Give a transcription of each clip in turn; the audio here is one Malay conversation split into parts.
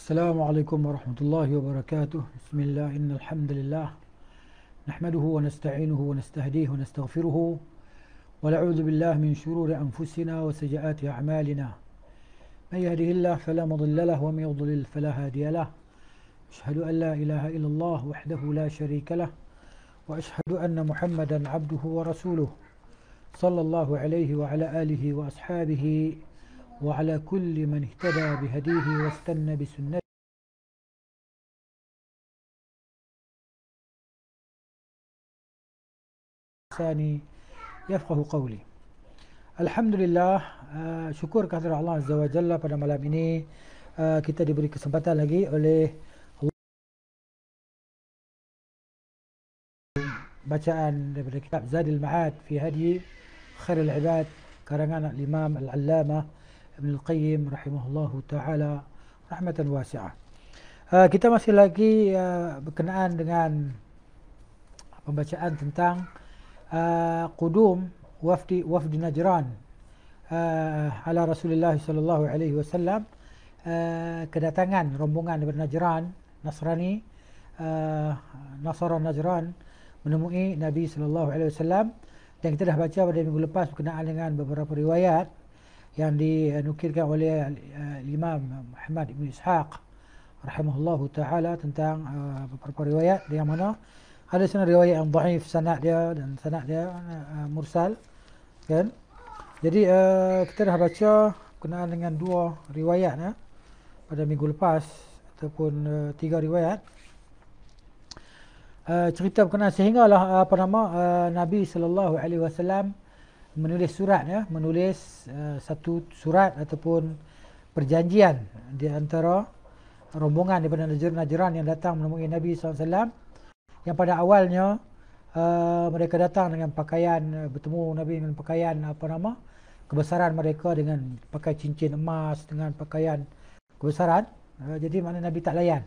السلام عليكم ورحمة الله وبركاته بسم الله إن الحمد لله نحمده ونستعينه ونستهديه ونستغفره ونعوذ بالله من شرور أنفسنا وسجئات أعمالنا من يهده الله فلا مضل له ومن يضلل فلا هادي له أشهد أن لا إله إلا الله وحده لا شريك له وأشهد أن محمدا عبده ورسوله صلى الله عليه وعلى آله وأصحابه وعلى كل من اهتدى بهديه واستنى بسنته ثاني يفقه قولي الحمد لله شكر كثير الله عز وجل Jalla pada malam ini kita diberi kesempatan lagi oleh bacaan daripada kitab Zadil Ma'ad fi Hadi Khairul Ibad karangan Imam Al-Allamah Ibn Al-Qayyim rahimahullahu taala rahmatan wasi'ah. Uh, kita masih lagi uh, berkenaan dengan pembacaan tentang uh, Qudum wafdi wafdi Najran uh, ala Rasulullah sallallahu alaihi wasallam uh, kedatangan rombongan dari Najran Nasrani uh, Nasara Najran menemui Nabi sallallahu alaihi wasallam dan kita dah baca pada minggu lepas berkenaan dengan beberapa riwayat yang dinukilkan oleh eh, Imam Muhammad Ibn Ishaq rahimahullahu taala tentang eh, beberapa riwayat di mana ada sana riwayat yang dhaif sanad dia dan sanad dia eh, mursal kan jadi kita dah baca kenal dengan dua riwayat ya pada minggu lepas ataupun tiga riwayat cerita berkenaan sehinggalah apa nama Nabi sallallahu alaihi wasallam menulis surat ya menulis uh, satu surat ataupun perjanjian di antara rombongan daripada najran-najran yang datang menemui Nabi SAW yang pada awalnya uh, mereka datang dengan pakaian uh, bertemu Nabi dengan pakaian apa nama kebesaran mereka dengan pakai cincin emas dengan pakaian kebesaran uh, jadi mana Nabi tak layan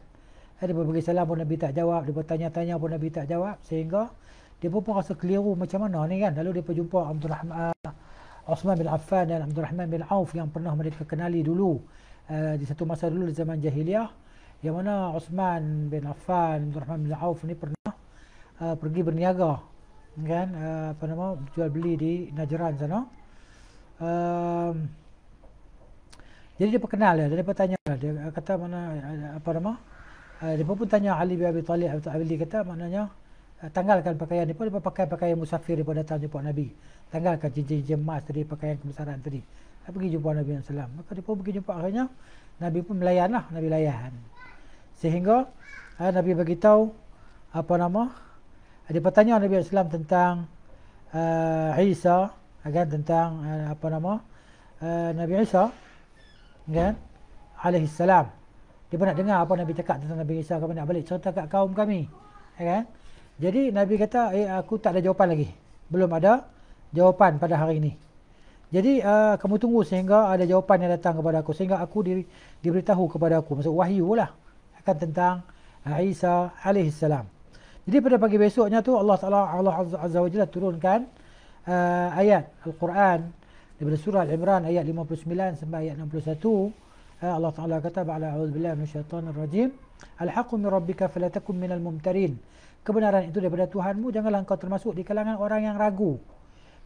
dia berbagi salam pun Nabi tak jawab dia bertanya-tanya pun Nabi tak jawab sehingga dia pun, pun rasa keliru macam mana ni kan lalu dia berjumpa Abdul Rahman ah, Osman bin Affan dan Abdul Rahman bin Auf yang pernah mereka kenali dulu uh, di satu masa dulu di zaman jahiliah yang mana Osman bin Affan Abdul Rahman bin Auf ni pernah uh, pergi berniaga kan uh, apa nama jual beli di Najran sana uh, jadi dia perkenal dia, dia bertanya dia kata mana apa nama uh, dia pun tanya Ali bin Abi Talib Abi Talib kata maknanya Ah, tanggalkan pakaian dia pun dia pakai pakaian musafir dia pun datang jumpa Nabi tanggalkan cincin-cincin emas tadi pakaian kebesaran tadi dia ah, pergi jumpa Nabi yang SAW maka dia pun pergi jumpa akhirnya Nabi pun melayan lah Nabi layan sehingga ha, Nabi beritahu apa nama dia bertanya Nabi yang SAW tentang uh, Isa kan tentang uh, apa nama uh, Nabi Isa kan alaihi salam dia pun nak dengar apa Nabi cakap tentang Nabi Isa kami nak balik cerita kat kaum kami ya kan okay? Jadi Nabi kata, eh aku tak ada jawapan lagi. Belum ada jawapan pada hari ini. Jadi uh, kamu tunggu sehingga ada jawapan yang datang kepada aku. Sehingga aku di, diberitahu kepada aku. Maksud wahyu lah. Akan tentang eh, Isa AS. Jadi pada pagi besoknya tu Allah Taala Allah Azza wa Jalla turunkan uh, ayat Al-Quran daripada surah Al-Imran ayat 59 sampai ayat 61. Uh, Allah Taala kata ba'la a'udzu billahi minasyaitonir rajim. Al-haqqu min rabbika fala takun minal mumtarin kebenaran itu daripada Tuhanmu janganlah engkau termasuk di kalangan orang yang ragu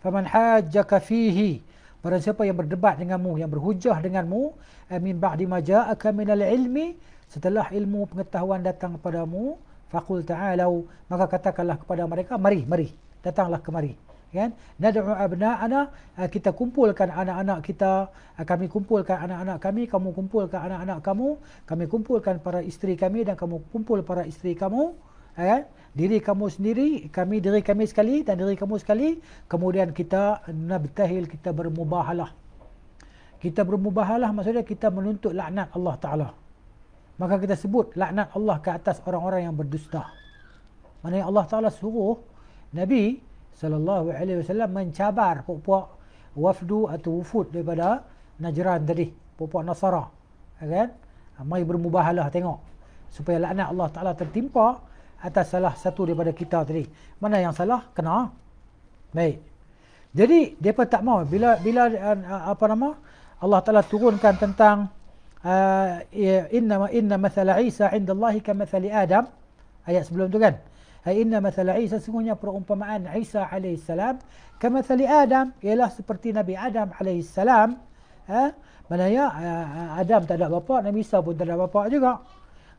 faman hajjaka fihi barang siapa yang berdebat denganmu yang berhujah denganmu amin eh, ba'di ma ja'aka minal ilmi setelah ilmu pengetahuan datang kepadamu faqul ta'alau maka katakanlah kepada mereka mari mari datanglah kemari kan nad'u abna'ana eh, kita kumpulkan anak-anak kita eh, kami kumpulkan anak-anak kami kamu kumpulkan anak-anak kamu kami kumpulkan para isteri kami dan kamu kumpul para isteri kamu ya, diri kamu sendiri, kami diri kami sekali dan diri kamu sekali, kemudian kita nabtahil, kita bermubahalah. Kita bermubahalah maksudnya kita menuntut laknat Allah Ta'ala. Maka kita sebut laknat Allah ke atas orang-orang yang berdusta. Maksudnya Allah Ta'ala suruh Nabi SAW mencabar puak-puak wafdu atau wufud daripada Najran tadi. Puak-puak Nasara. Ya kan? Mari bermubahalah tengok. Supaya laknat Allah Ta'ala tertimpa atas salah satu daripada kita tadi. Mana yang salah? Kena. Baik. Jadi depa tak mau bila bila uh, apa nama Allah Taala turunkan tentang uh, inna ma inna mathala Isa indallahi kamathali Adam ayat sebelum tu kan. Inna mathala Isa sungguhnya perumpamaan Isa alaihi salam kamathali Adam ialah seperti Nabi Adam alaihi salam. Ha? Mana ya Adam tak ada bapa, Nabi Isa pun tak ada bapa juga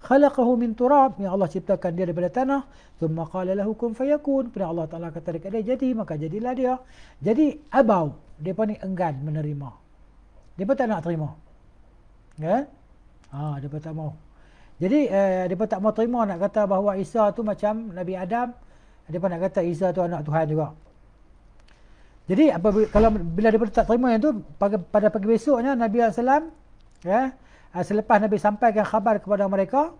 khalaqahu min turab yang Allah ciptakan dia daripada tanah thumma qala lahu kun fayakun bila Allah Taala kata dekat dia jadi maka jadilah dia jadi abau depa ni enggan menerima depa tak nak terima ya ha depa tak mau jadi eh, depa tak mau terima nak kata bahawa Isa tu macam Nabi Adam depa nak kata Isa tu anak Tuhan juga jadi apa kalau bila depa tak terima yang tu pada pagi besoknya Nabi Sallam ya Ah, selepas Nabi sampaikan khabar kepada mereka,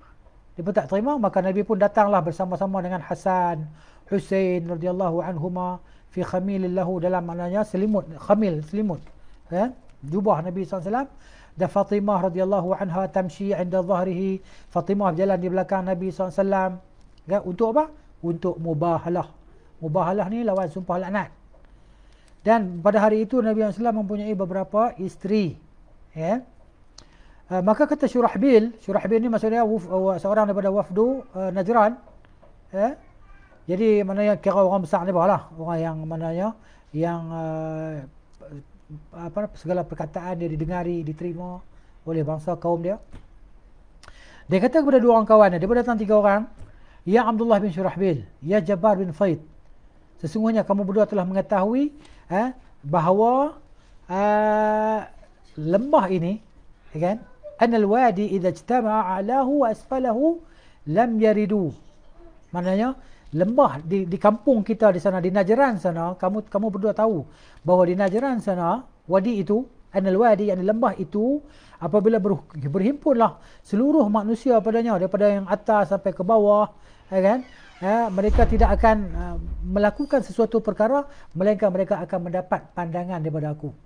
dia pun tak terima, maka Nabi pun datanglah bersama-sama dengan Hasan, Hussein radhiyallahu anhuma fi khamilillahu dalam maknanya selimut, khamil, selimut. Ya? Jubah Nabi SAW Da Fatimah radhiyallahu anha tamshi 'inda dhahrihi Fatimah berjalan di belakang Nabi SAW alaihi kan? untuk apa? Untuk mubahalah. Mubahalah ni lawan sumpah laknat. Dan pada hari itu Nabi SAW mempunyai beberapa isteri. Ya uh, maka kata Syurahbil, Syurahbil ni maksudnya wuf, uh, seorang daripada wafdu uh, Najran. Eh? Jadi mana yang kira orang besar ni bahalah, orang yang mana ya yang uh, apa segala perkataan dia didengari, diterima oleh bangsa kaum dia. Dia kata kepada dua orang kawan dia, dia datang tiga orang, ya Abdullah bin Syurahbil, ya Jabbar bin Faid. Sesungguhnya kamu berdua telah mengetahui eh, bahawa uh, lembah ini, ya kan? Okay? أن الوادي إذا اجتمع أعلاه وأسفله لم يردوا maknanya lembah di di kampung kita di sana di Najran sana kamu kamu berdua tahu bahawa di Najran sana wadi itu anal wadi yang lembah itu apabila ber, berhimpunlah seluruh manusia padanya daripada yang atas sampai ke bawah ya kan eh, mereka tidak akan uh, melakukan sesuatu perkara melainkan mereka akan mendapat pandangan daripada aku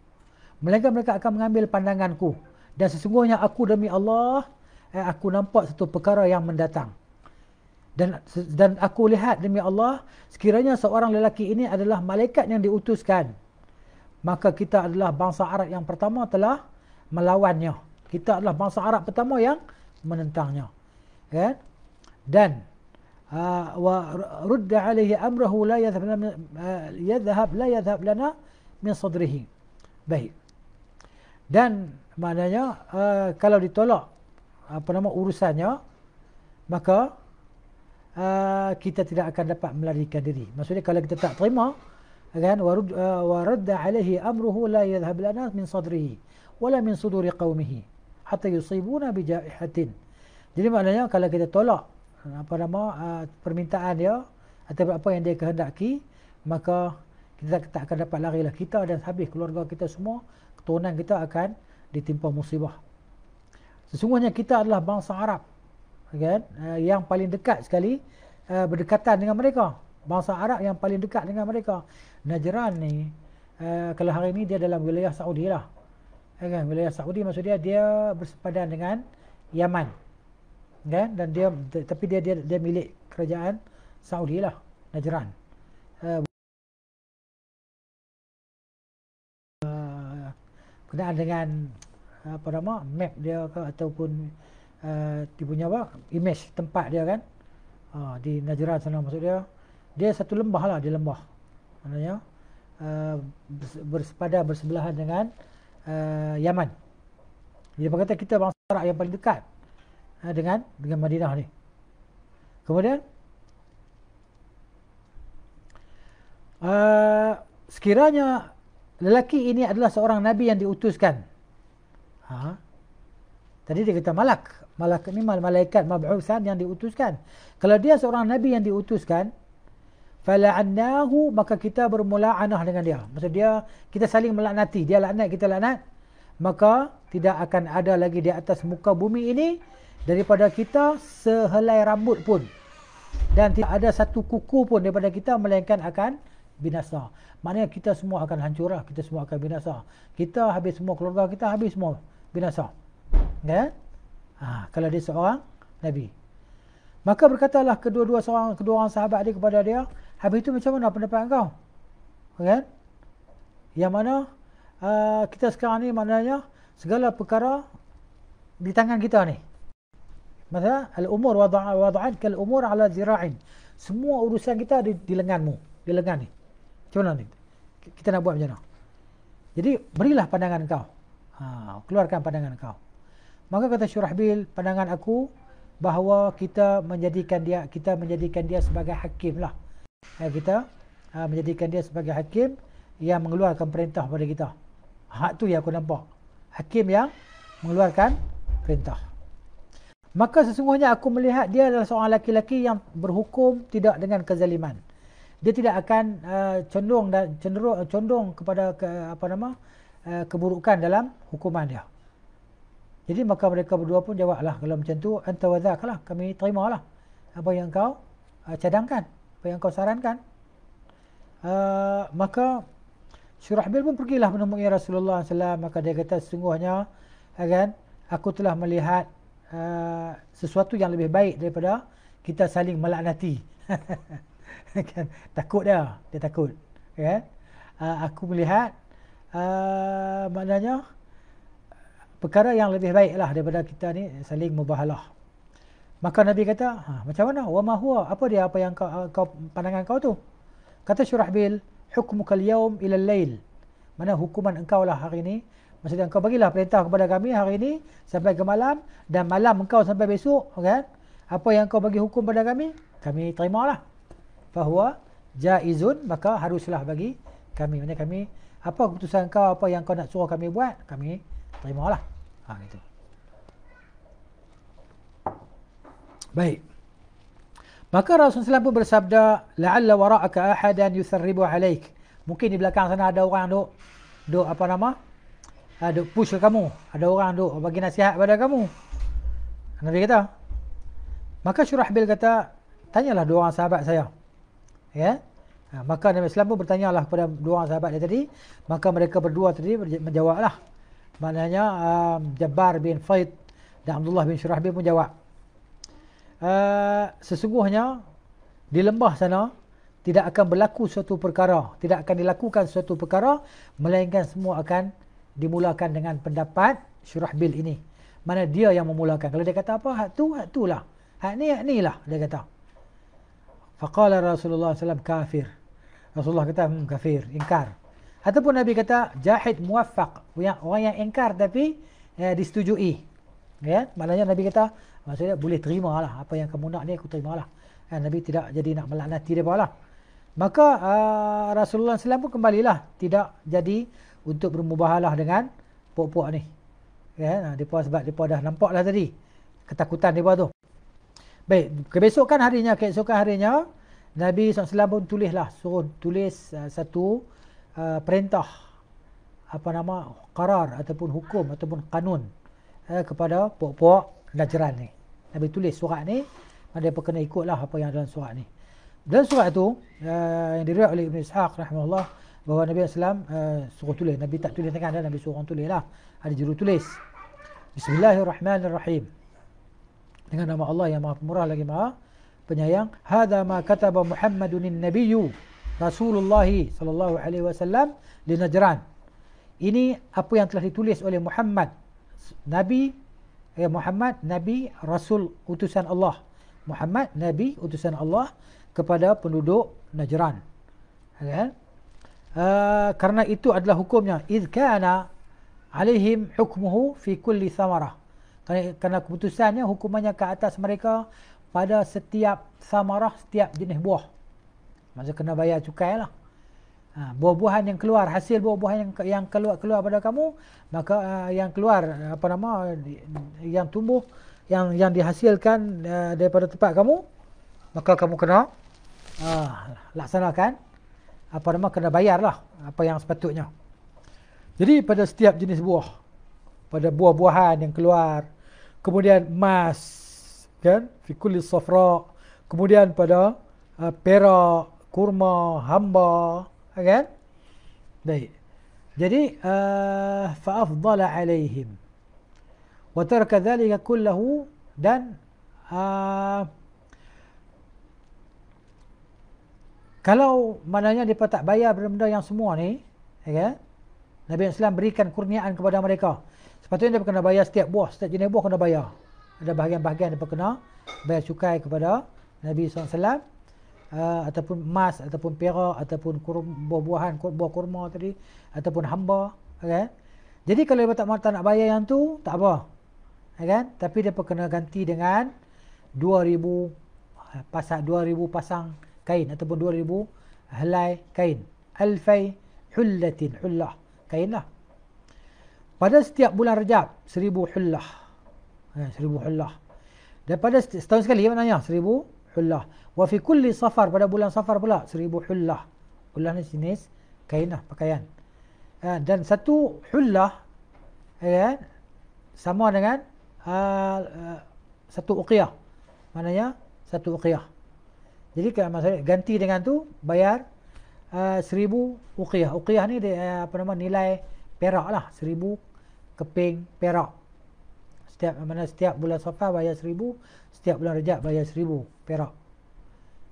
melainkan mereka akan mengambil pandanganku dan sesungguhnya aku demi Allah, eh, aku nampak satu perkara yang mendatang. Dan dan aku lihat demi Allah, sekiranya seorang lelaki ini adalah malaikat yang diutuskan, maka kita adalah bangsa Arab yang pertama telah melawannya. Kita adalah bangsa Arab pertama yang menentangnya. Ya? Dan ah, wa rudda alaihi amrahu eh, la yadhhab lana min sadrihi. Baik dan maknanya uh, kalau ditolak apa nama urusannya maka uh, kita tidak akan dapat melarikan diri maksudnya kalau kita tak terima akan warud eh, waradda alaihi amruhu la yadhhab lana min sadrihi wala min suduri qaumihi hatta yusibuna bi jaihatin jadi maknanya kalau kita tolak apa nama uh, permintaan dia atau apa yang dia kehendaki maka kita tak akan dapat lari lah kita dan habis keluarga kita semua keturunan kita akan ditimpa musibah sesungguhnya kita adalah bangsa Arab kan uh, yang paling dekat sekali uh, berdekatan dengan mereka bangsa Arab yang paling dekat dengan mereka Najran ni uh, kalau hari ni dia dalam wilayah Saudi lah kan wilayah Saudi maksud dia dia bersepadan dengan Yaman kan dan dia tapi dia dia, dia milik kerajaan Saudi lah Najran uh, Kena dengan ah, apa nama map dia ke ataupun uh, dia punya apa image tempat dia kan uh, di Najran sana maksud dia dia satu lembah lah dia lembah maknanya uh, bersepadan bersebelahan dengan uh, Yaman dia berkata kita bangsa Arab yang paling dekat uh, dengan dengan Madinah ni kemudian uh, sekiranya lelaki ini adalah seorang nabi yang diutuskan. Ha? Tadi dia kata malak. Malak ini mal malaikat mab'usan yang diutuskan. Kalau dia seorang nabi yang diutuskan, fala'annahu maka kita bermula bermula'anah dengan dia. Maksud dia kita saling melaknati. Dia laknat, kita laknat. Maka tidak akan ada lagi di atas muka bumi ini daripada kita sehelai rambut pun. Dan tidak ada satu kuku pun daripada kita melainkan akan binasa. Maknanya kita semua akan hancur lah. Kita semua akan binasa. Kita habis semua keluarga kita habis semua binasa. Kan? Ha, kalau dia seorang Nabi. Maka berkatalah kedua-dua seorang kedua orang sahabat dia kepada dia. Habis itu macam mana pendapat kau? Kan? Yang mana uh, kita sekarang ni maknanya segala perkara di tangan kita ni. Maksudnya, al-umur wada'an wada kal-umur ala zira'in. Semua urusan kita di, di lenganmu. Di lengan ni. Macam mana ni? Kita nak buat macam mana? Jadi berilah pandangan kau. Ha, keluarkan pandangan kau. Maka kata Syurahbil, pandangan aku bahawa kita menjadikan dia kita menjadikan dia sebagai hakim lah. Ha, kita ha, menjadikan dia sebagai hakim yang mengeluarkan perintah kepada kita. Hak tu yang aku nampak. Hakim yang mengeluarkan perintah. Maka sesungguhnya aku melihat dia adalah seorang lelaki laki yang berhukum tidak dengan kezaliman dia tidak akan uh, cenderung dan cenderung condong kepada ke, apa nama uh, keburukan dalam hukuman dia. Jadi maka mereka berdua pun jawablah kalau macam tu antawazaklah kami terimalah apa yang kau uh, cadangkan, apa yang kau sarankan. Uh, maka Syurahbil pun pergilah menemui Rasulullah SAW maka dia kata sesungguhnya ya kan aku telah melihat uh, sesuatu yang lebih baik daripada kita saling melaknati. kan takut dah dia takut kan uh, aku melihat uh, maknanya perkara yang lebih baiklah daripada kita ni saling mubahalah maka nabi kata ha macam mana wa ma huwa apa dia apa yang kau, kau pandangan kau tu kata syurahbil hukmuka al-yawm ila al-lail mana hukuman engkau lah hari ini maksudnya engkau bagilah perintah kepada kami hari ini sampai ke malam dan malam engkau sampai besok kan apa yang kau bagi hukum pada kami kami terimalah fahuwa jaizun maka haruslah bagi kami maksudnya kami apa keputusan kau apa yang kau nak suruh kami buat kami terimalah ha Itu. baik maka Rasulullah pun bersabda la'alla wara'aka ahadan yusarribu alaik mungkin di belakang sana ada orang duk duk apa nama ada ha, push ke kamu ada orang duk bagi nasihat pada kamu Nabi kata maka bil kata tanyalah dua orang sahabat saya ya ha, maka Nabi Islam pun bertanya lah kepada dua orang sahabat dia tadi maka mereka berdua tadi menjawablah maknanya um, Jabbar bin Faid dan Abdullah bin Syurahbi pun jawab uh, sesungguhnya di lembah sana tidak akan berlaku suatu perkara tidak akan dilakukan suatu perkara melainkan semua akan dimulakan dengan pendapat Syurahbil ini mana dia yang memulakan kalau dia kata apa hak tu hak tulah hak ni hak ni lah dia kata uh, Faqala Rasulullah SAW kafir. Rasulullah kata hmm, kafir, ingkar. Ataupun Nabi kata jahid muwaffaq. Orang yang ingkar tapi eh, disetujui. Ya, maknanya Nabi kata maksudnya boleh terima lah. Apa yang kamu nak ni aku terima lah. Eh, Nabi tidak jadi nak melaknati dia bawah Maka uh, Rasulullah SAW pun kembalilah. Tidak jadi untuk bermubahalah dengan puak-puak ni. Ya, nah, dia sebab dia dah nampak lah tadi. Ketakutan dia tu. Baik, kebesokan harinya, keesokan harinya, Nabi SAW pun tulislah, suruh tulis uh, satu uh, perintah, apa nama, karar ataupun hukum ataupun kanun uh, kepada puak-puak Najran ni. Nabi tulis surat ni, mereka kena ikutlah apa yang dalam surat ni. Dalam surat tu, uh, yang diriak oleh Ibn Ishaq, rahmatullah, bahawa Nabi SAW uh, suruh tulis. Nabi tak tulis tengah dia, Nabi suruh tulis lah. Ada juru tulis. Bismillahirrahmanirrahim dengan nama Allah yang Maha Pemurah lagi Maha Penyayang. Hadza ma kataba Muhammadun nabiyyu Rasulullah sallallahu alaihi wasallam di Najran. Ini apa yang telah ditulis oleh Muhammad Nabi ya Muhammad Nabi Rasul utusan Allah. Muhammad Nabi utusan Allah kepada penduduk Najran. Ya. Uh, eh, karena itu adalah hukumnya iz kana alaihim hukmuhu fi kulli thamarah kerana keputusannya hukumannya ke atas mereka pada setiap samarah setiap jenis buah maksud kena bayar cukai lah ha, buah-buahan yang keluar hasil buah-buahan yang yang keluar keluar pada kamu maka uh, yang keluar apa nama yang tumbuh yang yang dihasilkan uh, daripada tempat kamu maka kamu kena uh, laksanakan apa nama kena bayar lah apa yang sepatutnya jadi pada setiap jenis buah pada buah-buahan yang keluar kemudian emas kan fi kulli safra kemudian pada uh, perak kurma hamba kan baik jadi uh, fa afdala alaihim wa taraka dhalika kullahu dan uh, kalau maknanya depa tak bayar benda-benda yang semua ni ya kan? Nabi Muhammad SAW berikan kurniaan kepada mereka. Sepatutnya dia kena bayar setiap buah, setiap jenis buah kena bayar. Ada bahagian-bahagian dia kena bayar cukai kepada Nabi SAW. Uh, ataupun emas, ataupun perak, ataupun buah-buahan, buah kurma tadi. Ataupun hamba. Okay? Jadi kalau dia tak, tak nak bayar yang tu, tak apa. Okay? Kan? Tapi dia kena ganti dengan 2,000 pasang, 2000 pasang kain ataupun 2,000 helai kain. Alfai hullatin hullah. Kain lah. Pada setiap bulan Rejab, seribu hullah. Eh, seribu hullah. Daripada setahun sekali, apa nanya? Seribu hullah. Wa fi kulli safar, pada bulan safar pula, seribu hullah. Hullah ni jenis kainah, pakaian. Eh, dan satu hullah, eh, sama dengan uh, uh, satu uqiyah. Maknanya, satu uqiyah. Jadi, maksudnya, ganti dengan tu, bayar uh, seribu uqiyah. Uqiyah ni, dia, apa nama, nilai perak lah. Seribu Keping, Perak. Setiap mana setiap bulan Safar bayar seribu, setiap bulan Rejab bayar seribu, Perak.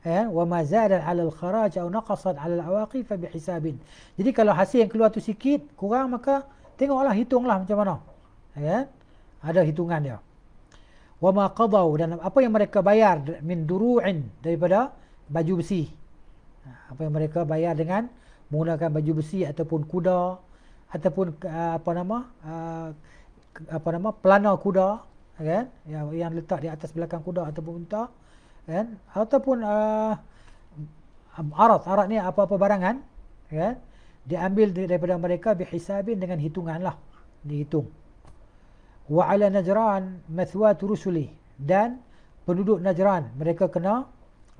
Eh, wa mazad al kharaj atau naqasat al awaqif bi hisabin. Jadi kalau hasil yang keluar tu sikit, kurang maka tengoklah hitunglah macam mana. Eh, ada hitungan dia. Wa ma dan apa yang mereka bayar min duru'in daripada baju besi. Ha, apa yang mereka bayar dengan menggunakan baju besi ataupun kuda, ataupun uh, apa nama uh, apa nama pelana kuda kan yang yang letak di atas belakang kuda ataupun unta kan ataupun uh, arat arat ni apa-apa barangan kan diambil daripada mereka bihisabin dengan hitungan lah dihitung wa ala najran mathwat rusuli dan penduduk najran mereka kena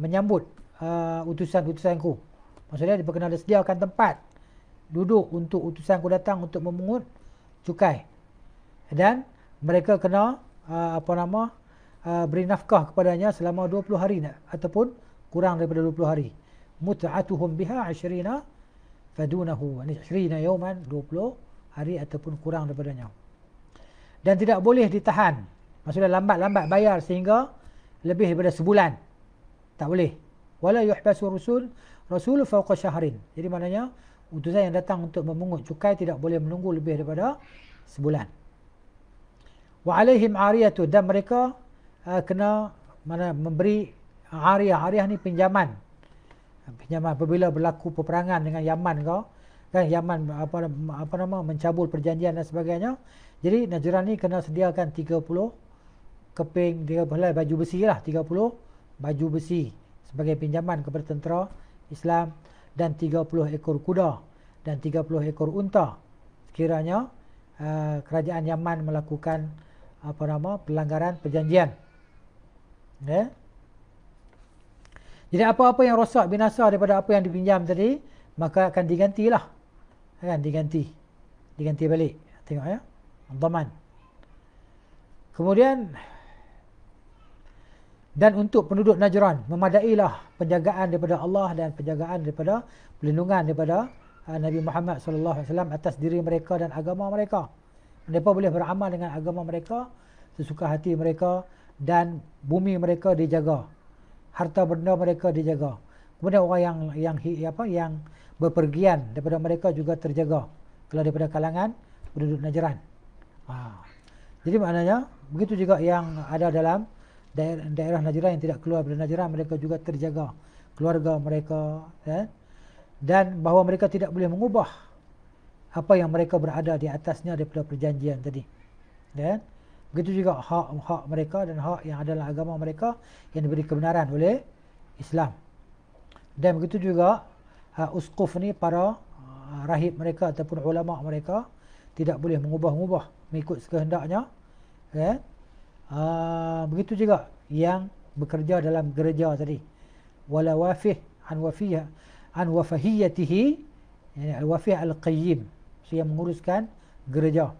menyambut uh, utusan-utusanku maksudnya diperkenal sediakan tempat duduk untuk utusan ku datang untuk memungut cukai. Dan mereka kena uh, apa nama uh, beri nafkah kepadanya selama 20 hari ataupun kurang daripada 20 hari. Mut'atuhum biha 20 fadunahu ini 20 yawman 20 hari ataupun kurang daripadanya. Dan tidak boleh ditahan. Maksudnya lambat-lambat bayar sehingga lebih daripada sebulan. Tak boleh. Wala yuhbasu rusul rasul fawqa syahrin. Jadi maknanya utusan yang datang untuk memungut cukai tidak boleh menunggu lebih daripada sebulan. Wa alaihim ariyatu dan mereka uh, kena mana memberi ariyah. Ariyah ni pinjaman. Pinjaman apabila berlaku peperangan dengan Yaman ke, kan Yaman apa apa nama mencabul perjanjian dan sebagainya. Jadi Najran ni kena sediakan 30 keping dia belai baju besi lah 30 baju besi sebagai pinjaman kepada tentera Islam dan 30 ekor kuda dan 30 ekor unta kiranya uh, eh, kerajaan Yaman melakukan apa nama pelanggaran perjanjian ya yeah. jadi apa-apa yang rosak binasa daripada apa yang dipinjam tadi maka akan digantilah akan diganti diganti balik tengok ya zaman kemudian dan untuk penduduk Najran, memadailah penjagaan daripada Allah dan penjagaan daripada perlindungan daripada uh, Nabi Muhammad sallallahu alaihi wasallam atas diri mereka dan agama mereka. Mereka boleh beramal dengan agama mereka sesuka hati mereka dan bumi mereka dijaga. Harta benda mereka dijaga. Kemudian orang yang yang apa yang berpergian daripada mereka juga terjaga kalau daripada kalangan penduduk Najran. Ha. Jadi maknanya begitu juga yang ada dalam daerah, daerah Najran yang tidak keluar dari Najran mereka juga terjaga keluarga mereka ya? dan bahawa mereka tidak boleh mengubah apa yang mereka berada di atasnya daripada perjanjian tadi ya? begitu juga hak-hak mereka dan hak yang adalah agama mereka yang diberi kebenaran oleh Islam dan begitu juga uh, uskuf ni para uh, rahib mereka ataupun ulama mereka tidak boleh mengubah-ubah mengikut kehendaknya ya? Ah, begitu juga yang bekerja dalam gereja tadi wala wafih an wafiyah an wafahiyatihi yani al wafih al qayyim so, yang menguruskan gereja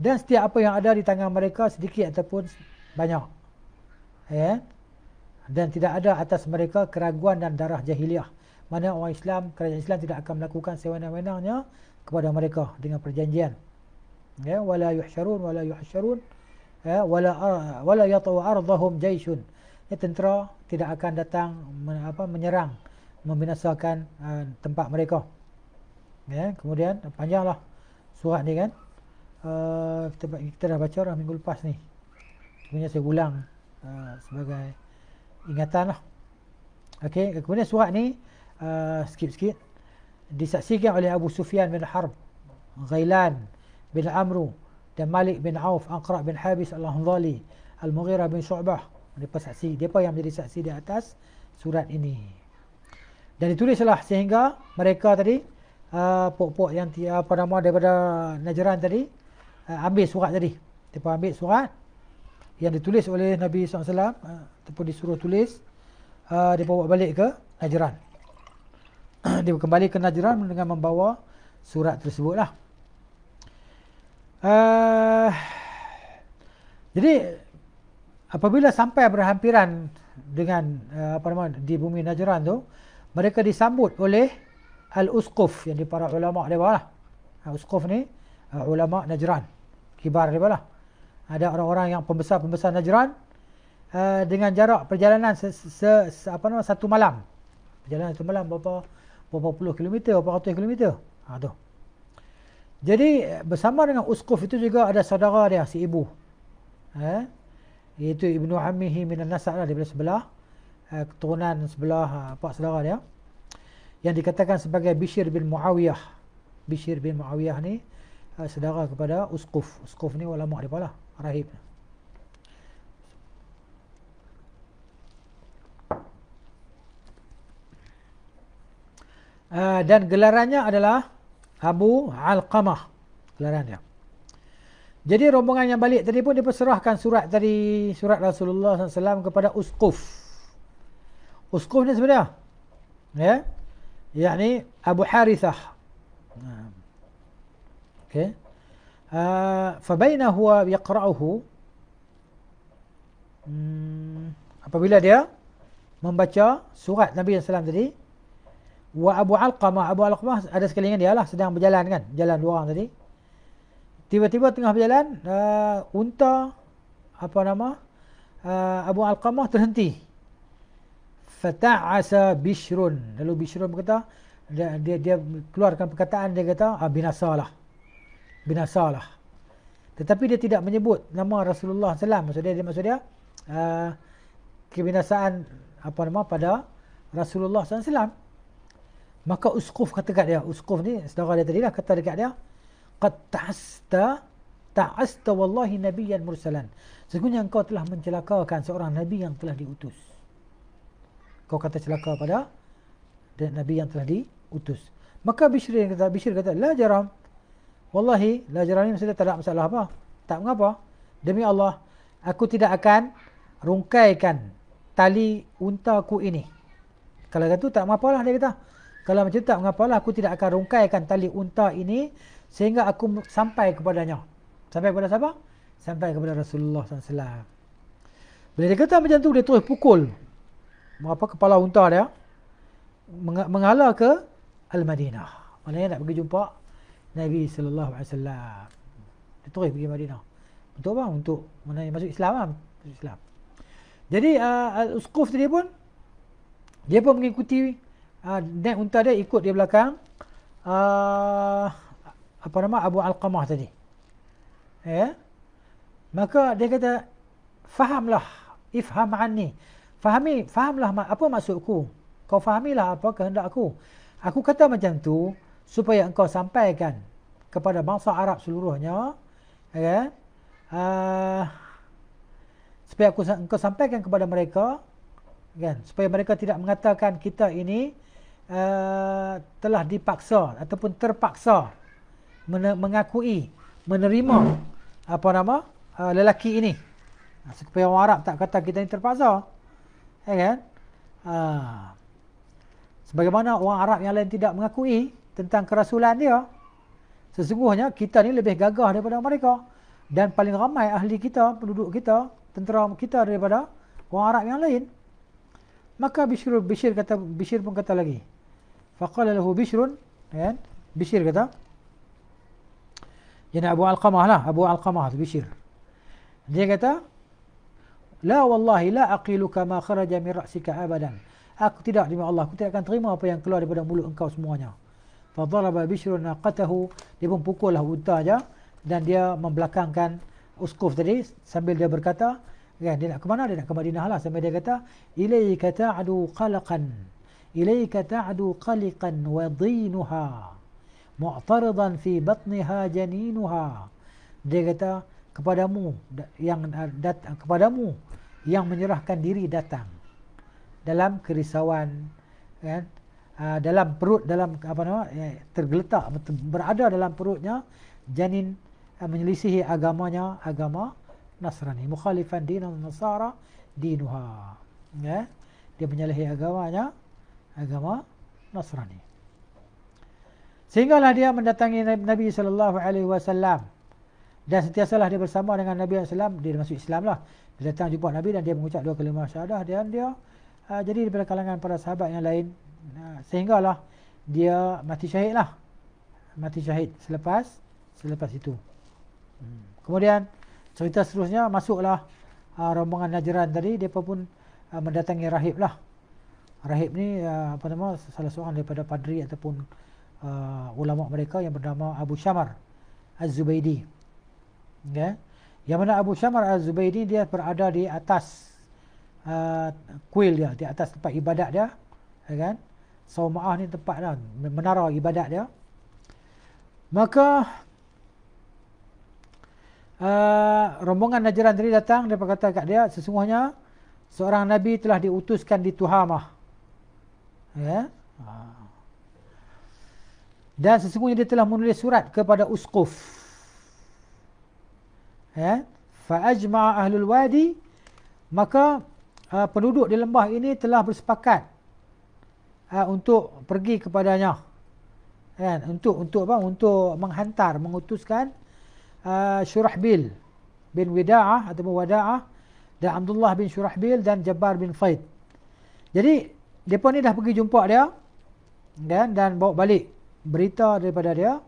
dan setiap apa yang ada di tangan mereka sedikit ataupun banyak ya yeah? dan tidak ada atas mereka keraguan dan darah jahiliah mana orang Islam kerajaan Islam tidak akan melakukan sewenang-wenangnya kepada mereka dengan perjanjian ya yeah? wala yuhsyarun wala yuhsyarun ya wala ah, wala yatu ardhahum jaisun ya tentera tidak akan datang men, apa menyerang membinasakan uh, tempat mereka ya kemudian panjanglah surat ni kan uh, kita, kita dah baca dah minggu lepas ni punya saya ulang uh, sebagai lah. okey kemudian surat ni uh, skip sikit disaksikan oleh Abu Sufyan bin Harb Ghailan bin Amru dan Malik bin Auf, Angkrak bin Habis, al hanzali Al-Mughirah bin Syu'bah. Mereka saksi. Dia yang menjadi saksi di atas surat ini. Dan ditulislah sehingga mereka tadi, uh, puk-puk yang tia, apa nama daripada Najran tadi, uh, ambil surat tadi. Mereka ambil surat yang ditulis oleh Nabi SAW, uh, ataupun disuruh tulis, uh, dia bawa balik ke Najran. dia kembali ke Najran dengan membawa surat tersebutlah. Eh, jadi apabila sampai berhampiran dengan uh, apa nama di bumi Najran tu mereka disambut oleh al-Uskuf yang di para ulama dia bawah lah. Uskuf ni uh, ulama Najran kibar dia bawah ada orang-orang yang pembesar-pembesar Najran uh, dengan jarak perjalanan se, se, se, apa nama satu malam perjalanan satu malam berapa berapa puluh kilometer berapa ratus kilometer ha, tu jadi eh, bersama dengan uskuf itu juga ada saudara dia, si ibu. Eh? Iaitu Ibnu Hamihi Minan Nasa' lah, daripada sebelah. Eh, keturunan sebelah eh, pak saudara dia. Yang dikatakan sebagai Bishir bin Muawiyah. Bishir bin Muawiyah ni eh, saudara kepada uskuf. Uskuf ni walamak dia lah, rahib. Uh, dan gelarannya adalah Abu Al-Qamah kelarannya. Jadi rombongan yang balik tadi pun diperserahkan surat dari surat Rasulullah SAW kepada Uskuf. Uskuf ni sebenarnya. Ya. Yakni Abu Harithah. Okay. Uh, ah, Fabaina huwa yakra'uhu. Hmm, apabila dia membaca surat Nabi SAW tadi. Wa Abu Alqamah, Abu Alqamah ada sekali dengan dia lah sedang berjalan kan, jalan dua orang tadi. Tiba-tiba tengah berjalan, uh, unta apa nama? Uh, Abu Alqamah terhenti. Fata'asa Bishrun. Lalu Bishrun berkata dia, dia dia keluarkan perkataan dia kata ah, binasalah. Binasalah. Tetapi dia tidak menyebut nama Rasulullah SAW. Maksud dia, maksud dia uh, kebinasaan apa nama pada Rasulullah SAW. Maka uskuf kata kat dia, uskuf ni saudara dia tadi lah kata dekat dia, qad ta'asta ta'asta wallahi nabiyyan mursalan. Sesungguhnya engkau telah mencelakakan seorang nabi yang telah diutus. Kau kata celaka pada nabi yang telah diutus. Maka Bishr kata, Bishr kata, la jaram. Wallahi, la jaram ni maksudnya tak ada masalah apa. Tak mengapa. Demi Allah, aku tidak akan rungkaikan tali untaku ini. Kalau kata tu tak mengapalah dia kata. Kalau macam tak mengapalah aku tidak akan rungkaikan tali unta ini sehingga aku sampai kepadanya. Sampai kepada siapa? Sampai kepada Rasulullah SAW. Bila dia kata macam tu, dia terus pukul apa kepala unta dia menghala ke Al-Madinah. Maknanya nak pergi jumpa Nabi SAW. Dia terus pergi Madinah. Untuk apa? Untuk masuk Islam lah. Masuk Islam. Jadi uh, Al-Uskuf tadi pun dia pun mengikuti Ha, ah, naik unta dia ikut dia belakang. Uh, apa nama Abu Al-Qamah tadi. Ya. Maka dia kata fahamlah ifham anni. Fahami, fahamlah apa maksudku. Kau fahamilah apa kehendak Aku aku kata macam tu supaya engkau sampaikan kepada bangsa Arab seluruhnya. Ya. Yeah. supaya aku engkau sampaikan kepada mereka kan supaya mereka tidak mengatakan kita ini uh, telah dipaksa ataupun terpaksa men- mengakui menerima apa nama uh, lelaki ini. Ah, Seperti orang Arab tak kata kita ni terpaksa. Ya kan? Uh, sebagaimana orang Arab yang lain tidak mengakui tentang kerasulan dia, sesungguhnya kita ni lebih gagah daripada mereka dan paling ramai ahli kita, penduduk kita, tentera kita daripada orang Arab yang lain. Maka Bishr, Bishr kata Bishr pun kata lagi. فقال له بشر يعني بشير كده يعني ابو علقمه لا ابو علقمه بشير دي كده لا والله لا اقيلك ما خرج من راسك ابدا aku tidak demi Allah aku tidak akan terima apa yang keluar daripada mulut engkau semuanya fa daraba bishr naqatahu dia pun pukullah unta aja dan dia membelakangkan uskuf tadi sambil dia berkata kan dia nak ke mana dia nak ke Madinah lah sambil dia kata ilai kata adu qalaqan إليك تعدو قلقا وضينها معترضا في بطنها janinuha. dia kata kepadamu yang dat, kepadamu yang menyerahkan diri datang dalam kerisauan kan ah, dalam perut dalam apa nama ya, tergeletak berada dalam perutnya janin ah, menyelisihi agamanya agama Nasrani mukhalifan dinan Nasara dinuha ya dia menyelisihi agamanya agama Nasrani. Sehinggalah dia mendatangi Nabi sallallahu alaihi wasallam dan sentiasalah dia bersama dengan Nabi sallallahu alaihi wasallam, dia masuk Islam lah. Dia datang jumpa Nabi dan dia mengucap dua kalimah syahadah dan dia uh, jadi daripada kalangan para sahabat yang lain. Sehinggalah dia mati syahid lah. Mati syahid selepas selepas itu. Hmm. Kemudian cerita seterusnya masuklah uh, rombongan Najran tadi, dia pun uh, mendatangi rahib lah. Rahib ni uh, apa nama salah seorang daripada padri ataupun uh, ulama mereka yang bernama Abu Syamar Az-Zubaidi. Ya. Okay? Yang mana Abu Syamar Az-Zubaidi dia berada di atas uh, kuil dia, di atas tempat ibadat dia, ya kan? Saumaah ni tempat dah menara ibadat dia. Maka uh, rombongan Najran tadi datang dia berkata kat dia sesungguhnya seorang nabi telah diutuskan di Tuhamah ya. Ha. Dan sesungguhnya dia telah menulis surat kepada Uskuf. Ya. Fa'ajma'a ahlul wadi. Maka uh, penduduk di lembah ini telah bersepakat. Uh, untuk pergi kepadanya. Ya. Untuk untuk apa? Untuk menghantar, mengutuskan uh, Syurahbil bin Wida'ah atau Wada'ah. Dan Abdullah bin Syurahbil dan Jabbar bin Faid. Jadi Depa ni dah pergi jumpa dia dan dan bawa balik berita daripada dia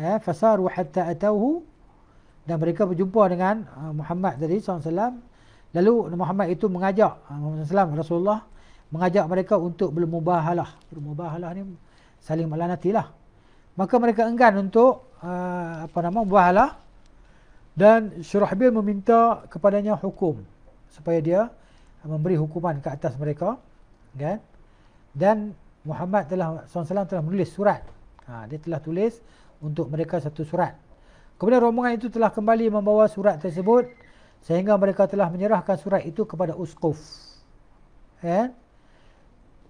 eh fasaru hatta atauhu dan mereka berjumpa dengan eh, Muhammad tadi SAW lalu Muhammad itu mengajak eh, Muhammad SAW Rasulullah mengajak mereka untuk bermubahalah bermubahalah ni saling melanatilah maka mereka enggan untuk uh, apa nama mubahalah dan Syurahbil meminta kepadanya hukum supaya dia memberi hukuman ke atas mereka kan dan Muhammad telah SAW telah menulis surat ha, dia telah tulis untuk mereka satu surat kemudian rombongan itu telah kembali membawa surat tersebut sehingga mereka telah menyerahkan surat itu kepada uskuf kan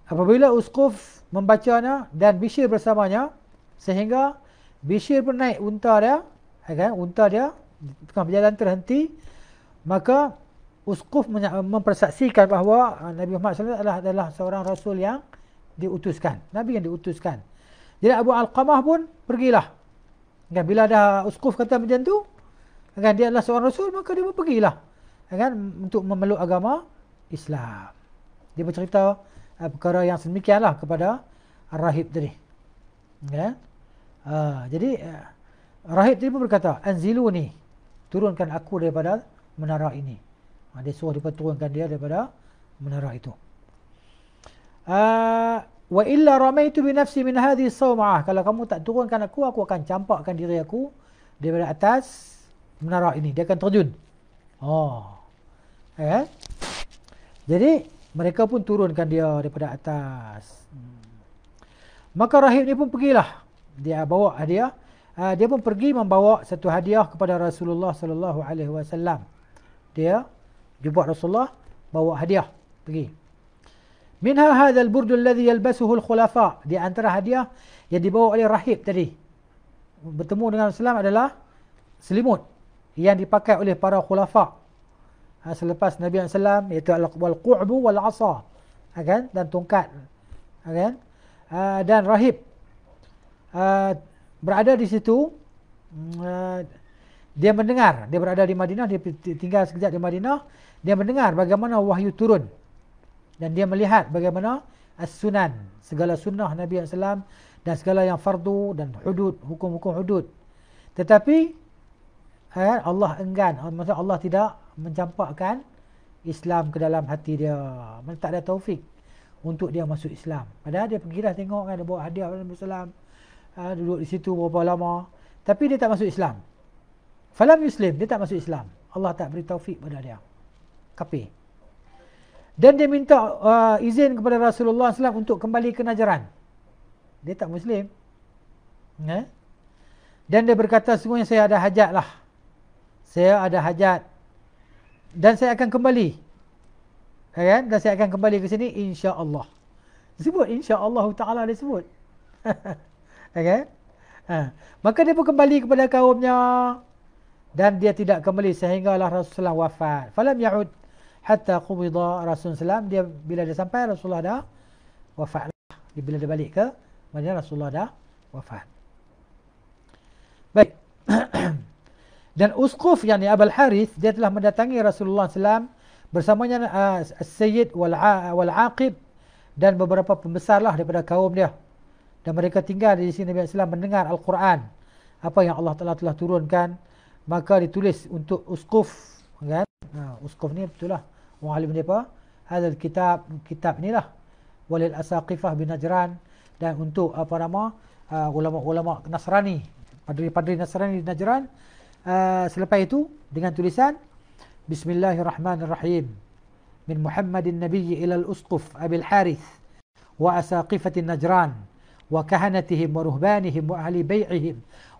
apabila uskuf membacanya dan bisir bersamanya sehingga bisir pun naik unta dia eh kan unta dia tengah berjalan terhenti maka uskuf mempersaksikan bahawa ha, Nabi Muhammad SAW adalah, adalah seorang rasul yang diutuskan. Nabi yang diutuskan. Jadi Abu Al-Qamah pun pergilah. Kan, bila ada uskuf kata macam tu, kan, dia adalah seorang rasul, maka dia pun pergilah. Kan, untuk memeluk agama Islam. Dia bercerita ha, perkara yang semikianlah kepada Rahib tadi. Kan? Uh, jadi, Rahib tadi pun berkata, Anzilu Anziluni, turunkan aku daripada menara ini. Ha, dia suruh dia turunkan dia daripada menara itu. Ah, wa illa ramaitu bi nafsi min hadhi sawmah. Kalau kamu tak turunkan aku, aku akan campakkan diri aku daripada atas menara ini. Dia akan terjun. Oh. Eh? Jadi mereka pun turunkan dia daripada atas. Maka rahib ni pun pergilah. Dia bawa hadiah. Ah, dia pun pergi membawa satu hadiah kepada Rasulullah sallallahu alaihi wasallam. Dia jumpa Rasulullah bawa hadiah pergi minha hadha al-burd alladhi yalbasuhu al-khulafa di antara hadiah yang dibawa oleh rahib tadi bertemu dengan Rasulullah adalah selimut yang dipakai oleh para khulafa ha, selepas Nabi SAW iaitu al-qu'bu wal-asa ha, kan? ha, kan? ha, dan tungkat, ha, Uh, dan rahib uh, berada di situ uh, dia mendengar dia berada di Madinah dia tinggal sekejap di Madinah dia mendengar bagaimana wahyu turun dan dia melihat bagaimana as-sunan, segala sunnah Nabi SAW dan segala yang fardu dan hudud, hukum-hukum hudud. Tetapi eh, Allah enggan, maksudnya Allah tidak mencampakkan Islam ke dalam hati dia. Mereka tak ada taufik untuk dia masuk Islam. Padahal dia pergi dah tengok kan, dia bawa hadiah Nabi SAW, eh, duduk di situ berapa lama. Tapi dia tak masuk Islam. Falam Muslim, dia tak masuk Islam. Allah tak beri taufik pada dia kapi. Dan dia minta uh, izin kepada Rasulullah SAW untuk kembali ke Najran. Dia tak Muslim. Eh? Dan dia berkata, semuanya saya ada hajat lah. Saya ada hajat. Dan saya akan kembali. Eh, dan saya akan kembali ke sini, insya Allah. Sebut insya Allah Ta'ala dia sebut. okay? Ya ha. Maka dia pun kembali kepada kaumnya. Dan dia tidak kembali sehinggalah Rasulullah SAW wafat. Falam ya'ud hatta qubida Rasulullah SAW dia bila dia sampai Rasulullah dah wafat lah. dia bila dia balik ke Madinah Rasulullah dah wafat baik dan uskuf yakni Abul Harith dia telah mendatangi Rasulullah SAW bersamanya uh, Sayyid wal Aqib dan beberapa pembesarlah daripada kaum dia dan mereka tinggal di sini Nabi SAW mendengar Al-Quran apa yang Allah Taala telah turunkan maka ditulis untuk uskuf kan ha uskuf ni betul lah muallim dia apa hadha kitab kitab inilah walil asaqifah bin najran dan untuk apa nama uh, ulama-ulama nasrani padri-padri nasrani di najran uh, selepas itu dengan tulisan bismillahirrahmanirrahim min muhammadin Nabi ila al-usquf abil harith wa asaqifah najran وكهنتهم ورهبانهم وأهل بيعهم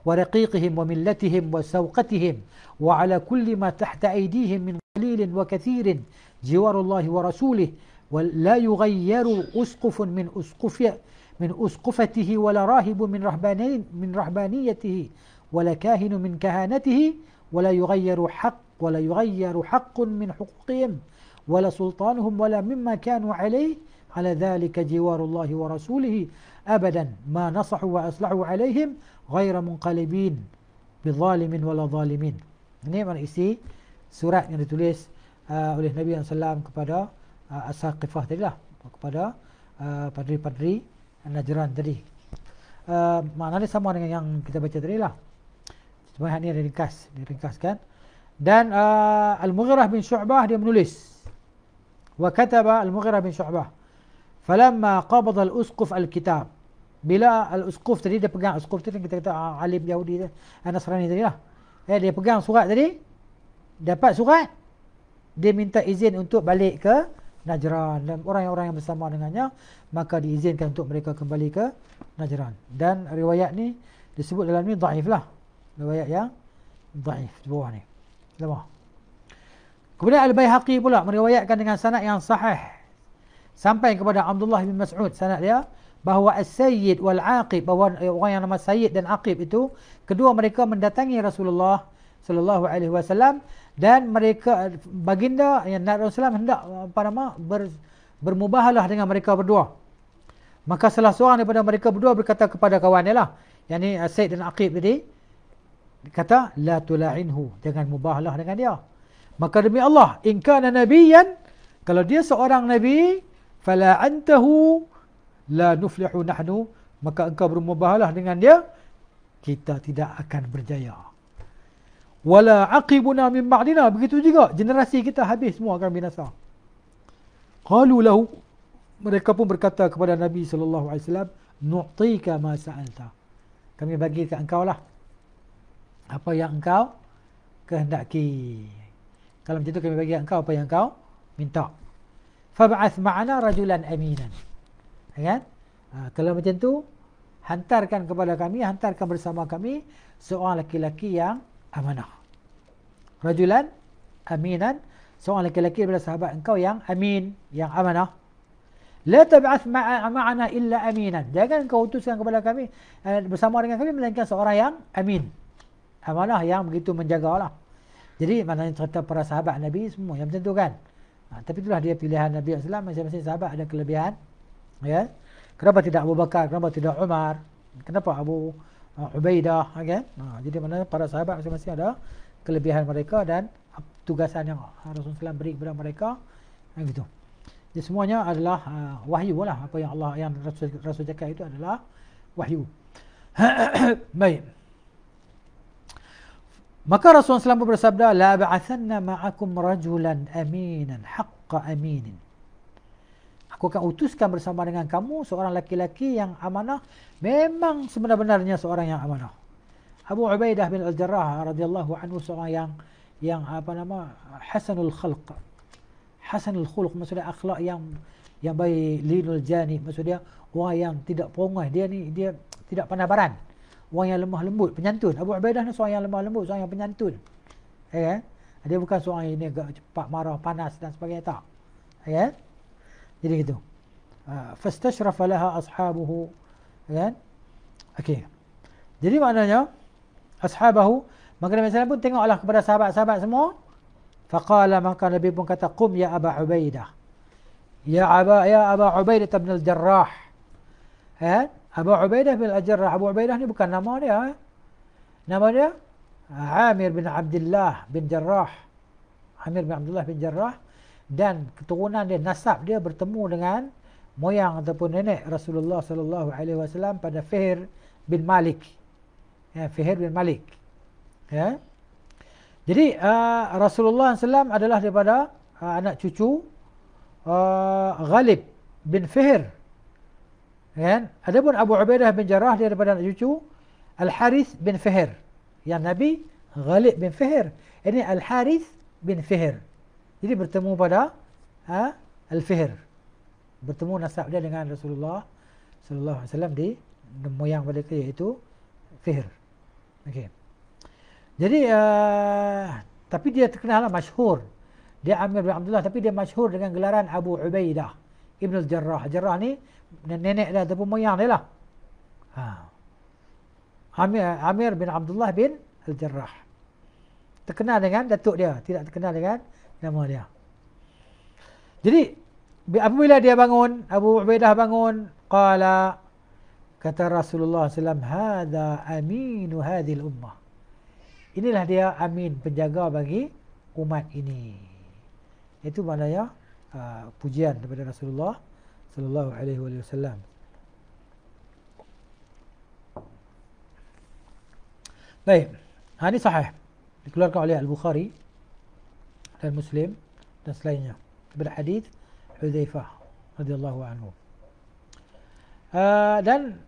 ورقيقهم وملتهم وسوقتهم وعلى كل ما تحت أيديهم من قليل وكثير جوار الله ورسوله ولا يغير أسقف من أسقف من أسقفته ولا راهب من رهبانين من رهبانيته ولا كاهن من كهانته ولا يغير حق ولا يغير حق من حقوقهم ولا سلطانهم ولا مما كانوا عليه على ذلك جوار الله ورسوله أبدا ما نصحوا وأصلحوا عليهم غير منقلبين بظالم ولا ظالمين ini mengisi surat yang ditulis uh, oleh Nabi SAW kepada uh, As-Saqifah tadi lah kepada uh, padri-padri Najran tadi uh, makna dia sama dengan yang kita baca tadi lah cuma yang ini ada ringkas diringkaskan dan uh, Al-Mughirah bin Syu'bah dia menulis wa kataba Al-Mughirah bin Syu'bah falamma qabada al-usquf al-kitab bila al-uskuf tadi dia pegang al uskuf tadi kita kata ah, alim Yahudi dia, Nasrani tadi lah. Eh dia pegang surat tadi dapat surat dia minta izin untuk balik ke Najran dan orang-orang yang bersama dengannya maka diizinkan untuk mereka kembali ke Najran. Dan riwayat ni disebut dalam ni dhaif lah. Riwayat yang dhaif di bawah ni. Lama. Kemudian Al-Bayhaqi pula meriwayatkan dengan sanad yang sahih sampai kepada Abdullah bin Mas'ud sanad dia bahawa As-Sayyid wal-Aqib, bahawa orang yang nama Sayyid dan Aqib itu, kedua mereka mendatangi Rasulullah sallallahu alaihi wasallam dan mereka baginda yang Nabi Rasulullah hendak apa nama ber, bermubahalah dengan mereka berdua. Maka salah seorang daripada mereka berdua berkata kepada kawannya lah, yakni eh, Sayyid dan Aqib tadi, kata la tulainhu, jangan mubahalah dengan dia. Maka demi Allah, in kana nabiyan, kalau dia seorang nabi, fala antahu la nuflihu nahnu maka engkau bermubahalah dengan dia kita tidak akan berjaya wala aqibuna min ba'dina begitu juga generasi kita habis semua akan binasa qalu lahu mereka pun berkata kepada nabi sallallahu alaihi wasallam nu'tika ma sa'alta kami bagi ke engkau lah apa yang engkau kehendaki kalau macam tu kami bagi engkau apa yang engkau minta fab'ath ma'ana rajulan aminan kan ha, kalau macam tu hantarkan kepada kami hantarkan bersama kami seorang lelaki-lelaki yang amanah rajulan aminan seorang lelaki-lelaki daripada sahabat engkau yang amin yang amanah la tab'ath ma'ana illa aminan jangan kau utuskan kepada kami eh, bersama dengan kami melainkan seorang yang amin amanah yang begitu menjagalah jadi maknanya cerita para sahabat Nabi semua yang macam tu kan ha, tapi itulah dia pilihan Nabi SAW masing-masing sahabat ada kelebihan ya kenapa tidak Abu Bakar kenapa tidak Umar kenapa Abu uh, Ubaidah okay? nah, jadi mana para sahabat masing-masing ada kelebihan mereka dan tugasan yang Rasulullah beri kepada mereka yang gitu jadi semuanya adalah uh, wahyu lah apa yang Allah yang Rasul Rasul cakap itu adalah wahyu baik Maka Rasulullah SAW bersabda, "La ba'athanna ma'akum rajulan aminan haqqa aminin." aku akan utuskan bersama dengan kamu seorang laki-laki yang amanah memang sebenarnya seorang yang amanah Abu Ubaidah bin Al-Jarrah radhiyallahu anhu seorang yang yang apa nama hasanul khalq hasanul khulq maksudnya akhlak yang yang baik linul jani maksudnya orang yang tidak perongai dia ni dia tidak pandai baran orang yang lemah lembut penyantun Abu Ubaidah ni seorang yang lemah lembut seorang yang penyantun ya eh, dia bukan seorang yang ini agak cepat marah panas dan sebagainya tak ya eh? jadi gitu ah, fastashraf laha ashabuhu kan okey jadi maknanya ashabahu maka Nabi SAW pun tengoklah kepada sahabat-sahabat semua faqala maka Nabi pun kata qum ya Aba Ubaidah ya Aba ya Aba Ubaidah bin Al-Jarrah kan Aba Ubaidah bin Al-Jarrah Abu Ubaidah ni bukan nama dia eh? nama dia Amir bin Abdullah bin Jarrah Amir bin Abdullah bin Jarrah dan keturunan dia nasab dia bertemu dengan moyang ataupun nenek Rasulullah sallallahu alaihi wasallam pada Fihr bin Malik. Ya, Fihr bin Malik. Ya. Jadi uh, Rasulullah SAW adalah daripada uh, anak cucu uh, Ghalib bin Fihr. Kan? Adapun Abu Ubaidah bin Jarrah dia daripada anak cucu Al-Harith bin Fihr. Yang Nabi Ghalib bin Fihr. Ini Al-Harith bin Fihr. Jadi bertemu pada ha, Al-Fihr. Bertemu nasab dia dengan Rasulullah sallallahu alaihi wasallam di moyang mereka itu Fihir. Okey. Jadi uh, tapi dia terkenal lah, masyhur. Dia Amir bin Abdullah tapi dia masyhur dengan gelaran Abu Ubaidah Ibn al Jarrah. Jarrah ni nenek dia ataupun moyang dia lah. Ha. Amir, Amir bin Abdullah bin Al-Jarrah. Terkenal dengan datuk dia. Tidak terkenal dengan nama dia. Jadi apabila dia bangun, Abu Ubaidah bangun, qala kata Rasulullah SAW, hadha aminu hadhil ummah. Inilah dia amin penjaga bagi umat ini. Itu maknanya uh, pujian daripada Rasulullah sallallahu alaihi wasallam. Baik. Ha ini sahih. Dikeluarkan oleh Al-Bukhari dan Muslim dan selainnya. Daripada hadis Hudzaifah radhiyallahu anhu. Uh, dan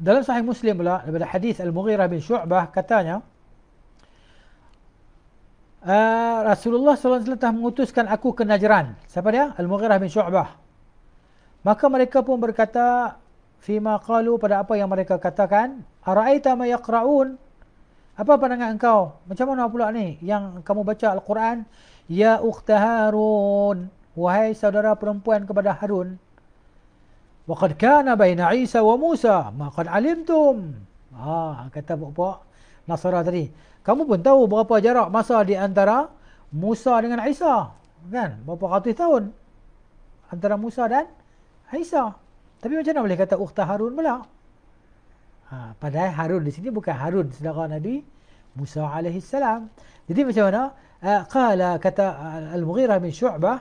dalam sahih Muslim pula daripada hadis Al-Mughirah bin Syu'bah katanya uh, Rasulullah SAW telah mengutuskan aku ke Najran. Siapa dia? Al-Mughirah bin Syu'bah. Maka mereka pun berkata fima qalu pada apa yang mereka katakan, araita ma apa pandangan engkau? Macam mana pula ni yang kamu baca Al-Quran? Ya ukhta Harun. Wahai saudara perempuan kepada Harun. Waqad kana baina Isa wa Musa. Maqad alimtum. Ah, kata puak-puak Nasara tadi. Kamu pun tahu berapa jarak masa di antara Musa dengan Isa. Kan? Berapa ratus tahun. Antara Musa dan Isa. Tapi macam mana boleh kata ukhta Harun pula? Ha, padahal Harun di sini bukan Harun saudara Nabi Musa alaihi salam. Jadi macam mana? Eh, qala kata eh, Al-Mughirah bin Syu'bah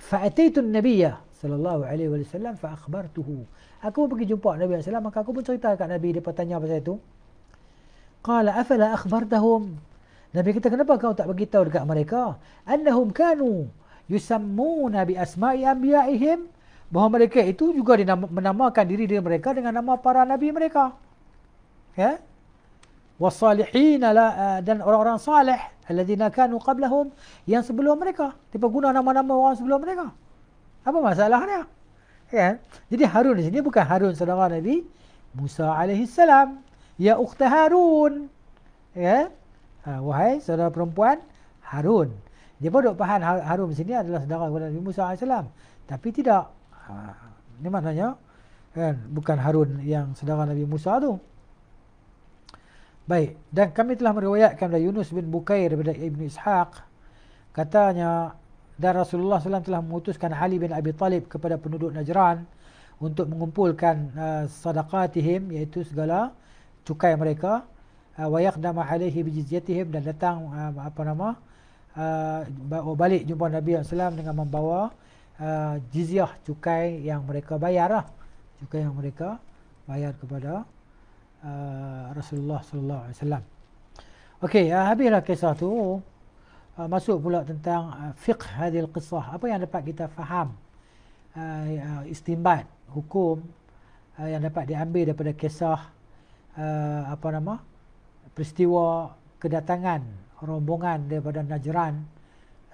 fa'ataitu an-nabiyya sallallahu alaihi wasallam fa akhbartuhu. Aku pergi jumpa Nabi sallallahu maka aku pun cerita kat Nabi dia tanya pasal itu. Qala afala akhbartahum? Nabi kata kenapa kau tak bagi tahu dekat mereka? Annahum kanu yusammuna bi asma'i anbiya'ihim bahawa mereka itu juga menamakan diri diri mereka dengan nama para nabi mereka ya wasalihin la eh, dan orang-orang saleh alladziina kanu qablahum yang sebelum mereka tiba guna nama-nama orang sebelum mereka apa masalahnya ya jadi harun di sini bukan harun saudara nabi Musa alaihi salam ya ukhta harun ya ha, wahai saudara perempuan harun dia pun duk faham harun di sini adalah saudara kepada nabi Musa alaihi salam tapi tidak ha, ini maknanya kan bukan harun yang saudara nabi Musa tu Baik, dan kami telah meriwayatkan dari Yunus bin Bukair daripada Ibn Ishaq katanya dan Rasulullah SAW telah memutuskan Ali bin Abi Talib kepada penduduk Najran untuk mengumpulkan uh, sadaqatihim iaitu segala cukai mereka uh, wa yaqdama alaihi bi jizyatihim dan datang uh, apa nama uh, balik jumpa Nabi SAW dengan membawa uh, jizyah cukai yang mereka bayar lah. cukai yang mereka bayar kepada Uh, Rasulullah sallallahu alaihi wasallam. Okey, uh, habislah kisah tu. Uh, masuk pula tentang uh, fiqh hadhihi qisah Apa yang dapat kita faham? Uh, uh, istimbat hukum uh, yang dapat diambil daripada kisah uh, apa nama? peristiwa kedatangan rombongan daripada Najran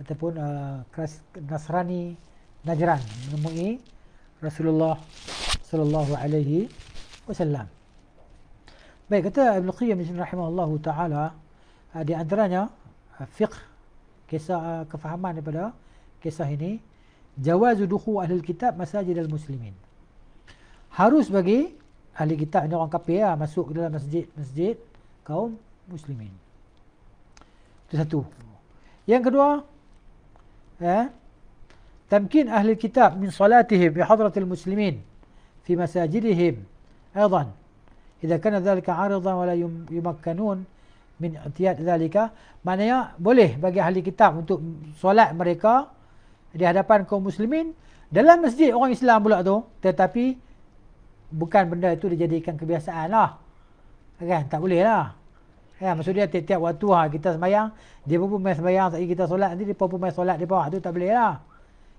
ataupun uh, Nasrani Najran menemui Rasulullah sallallahu alaihi wasallam. Baik, kata Ibn Qiyam rahimahullah ta'ala ah, Di antaranya ah, Fiqh Kisah ah, kefahaman daripada Kisah ini Jawazu dukhu ahli kitab masajid al-muslimin Harus bagi Ahli kitab ni orang kapir ya, Masuk dalam masjid-masjid Kaum muslimin Itu satu Yang kedua Eh, Tamkin ahli kitab Min salatihim bi hadratil muslimin Fi masajidihim Aydan jika kana dhalika arida wala yumakkanun min i'tiyad dhalika maknanya boleh bagi ahli kitab untuk solat mereka di hadapan kaum muslimin dalam masjid orang Islam pula tu tetapi bukan benda itu dijadikan kebiasaan lah kan tak boleh lah Ya, kan? maksudnya dia tiap-tiap waktu ha, kita sembahyang, dia pun main sembahyang, tadi kita solat, nanti dia pun main solat di bawah tu tak boleh lah.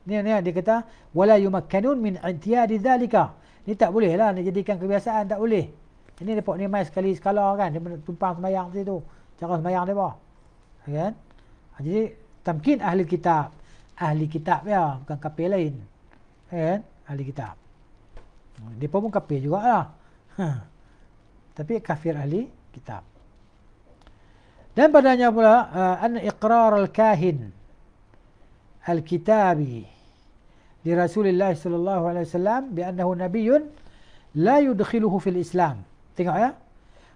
Ni, ni dia kata, wala yumakkanun min intiyadi dhalika. Ni tak boleh lah, nak jadikan kebiasaan, tak boleh. Ini dia ni main sekali skala kan. Dia tumpang semayang macam tu. Cara semayang dia apa. Ya kan? Ha, jadi, tamkin ahli kitab. Ahli kitab ya. Bukan kapir lain. Ya kan? Ahli kitab. Hmm, dia pun kapir juga lah. Ha. Tapi kafir ahli kitab. Dan padanya pula, ha, an iqrar al-kahin al-kitabi di Rasulullah sallallahu alaihi wasallam bahwa nabiun la yudkhiluhu fil Islam. Tengok ya.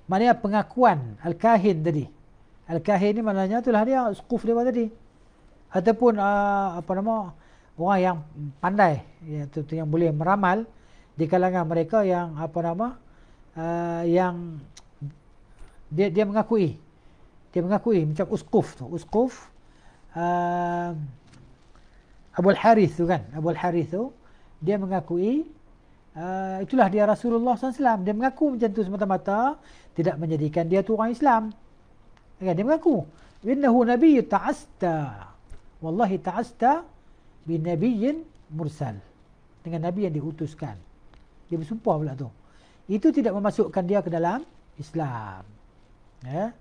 Maknanya pengakuan al-kahin tadi. Al-kahin ni maknanya itulah dia sukuf dia tadi. Ataupun uh, apa nama orang yang pandai iaitu yang boleh meramal di kalangan mereka yang apa nama uh, yang dia dia mengakui. Dia mengakui macam uskuf tu, uskuf uh, ah, Abu Al-Harith tu kan, Abu Al-Harith tu dia mengakui Ah, itulah dia Rasulullah SAW. Dia mengaku macam tu semata-mata tidak menjadikan dia tu orang Islam. Okay, Dia mengaku. Innahu nabi ta'asta. Wallahi ta'asta bin nabiyin mursal. Dengan nabi yang diutuskan. Dia bersumpah pula tu. Itu tidak memasukkan dia ke dalam Islam. Ya.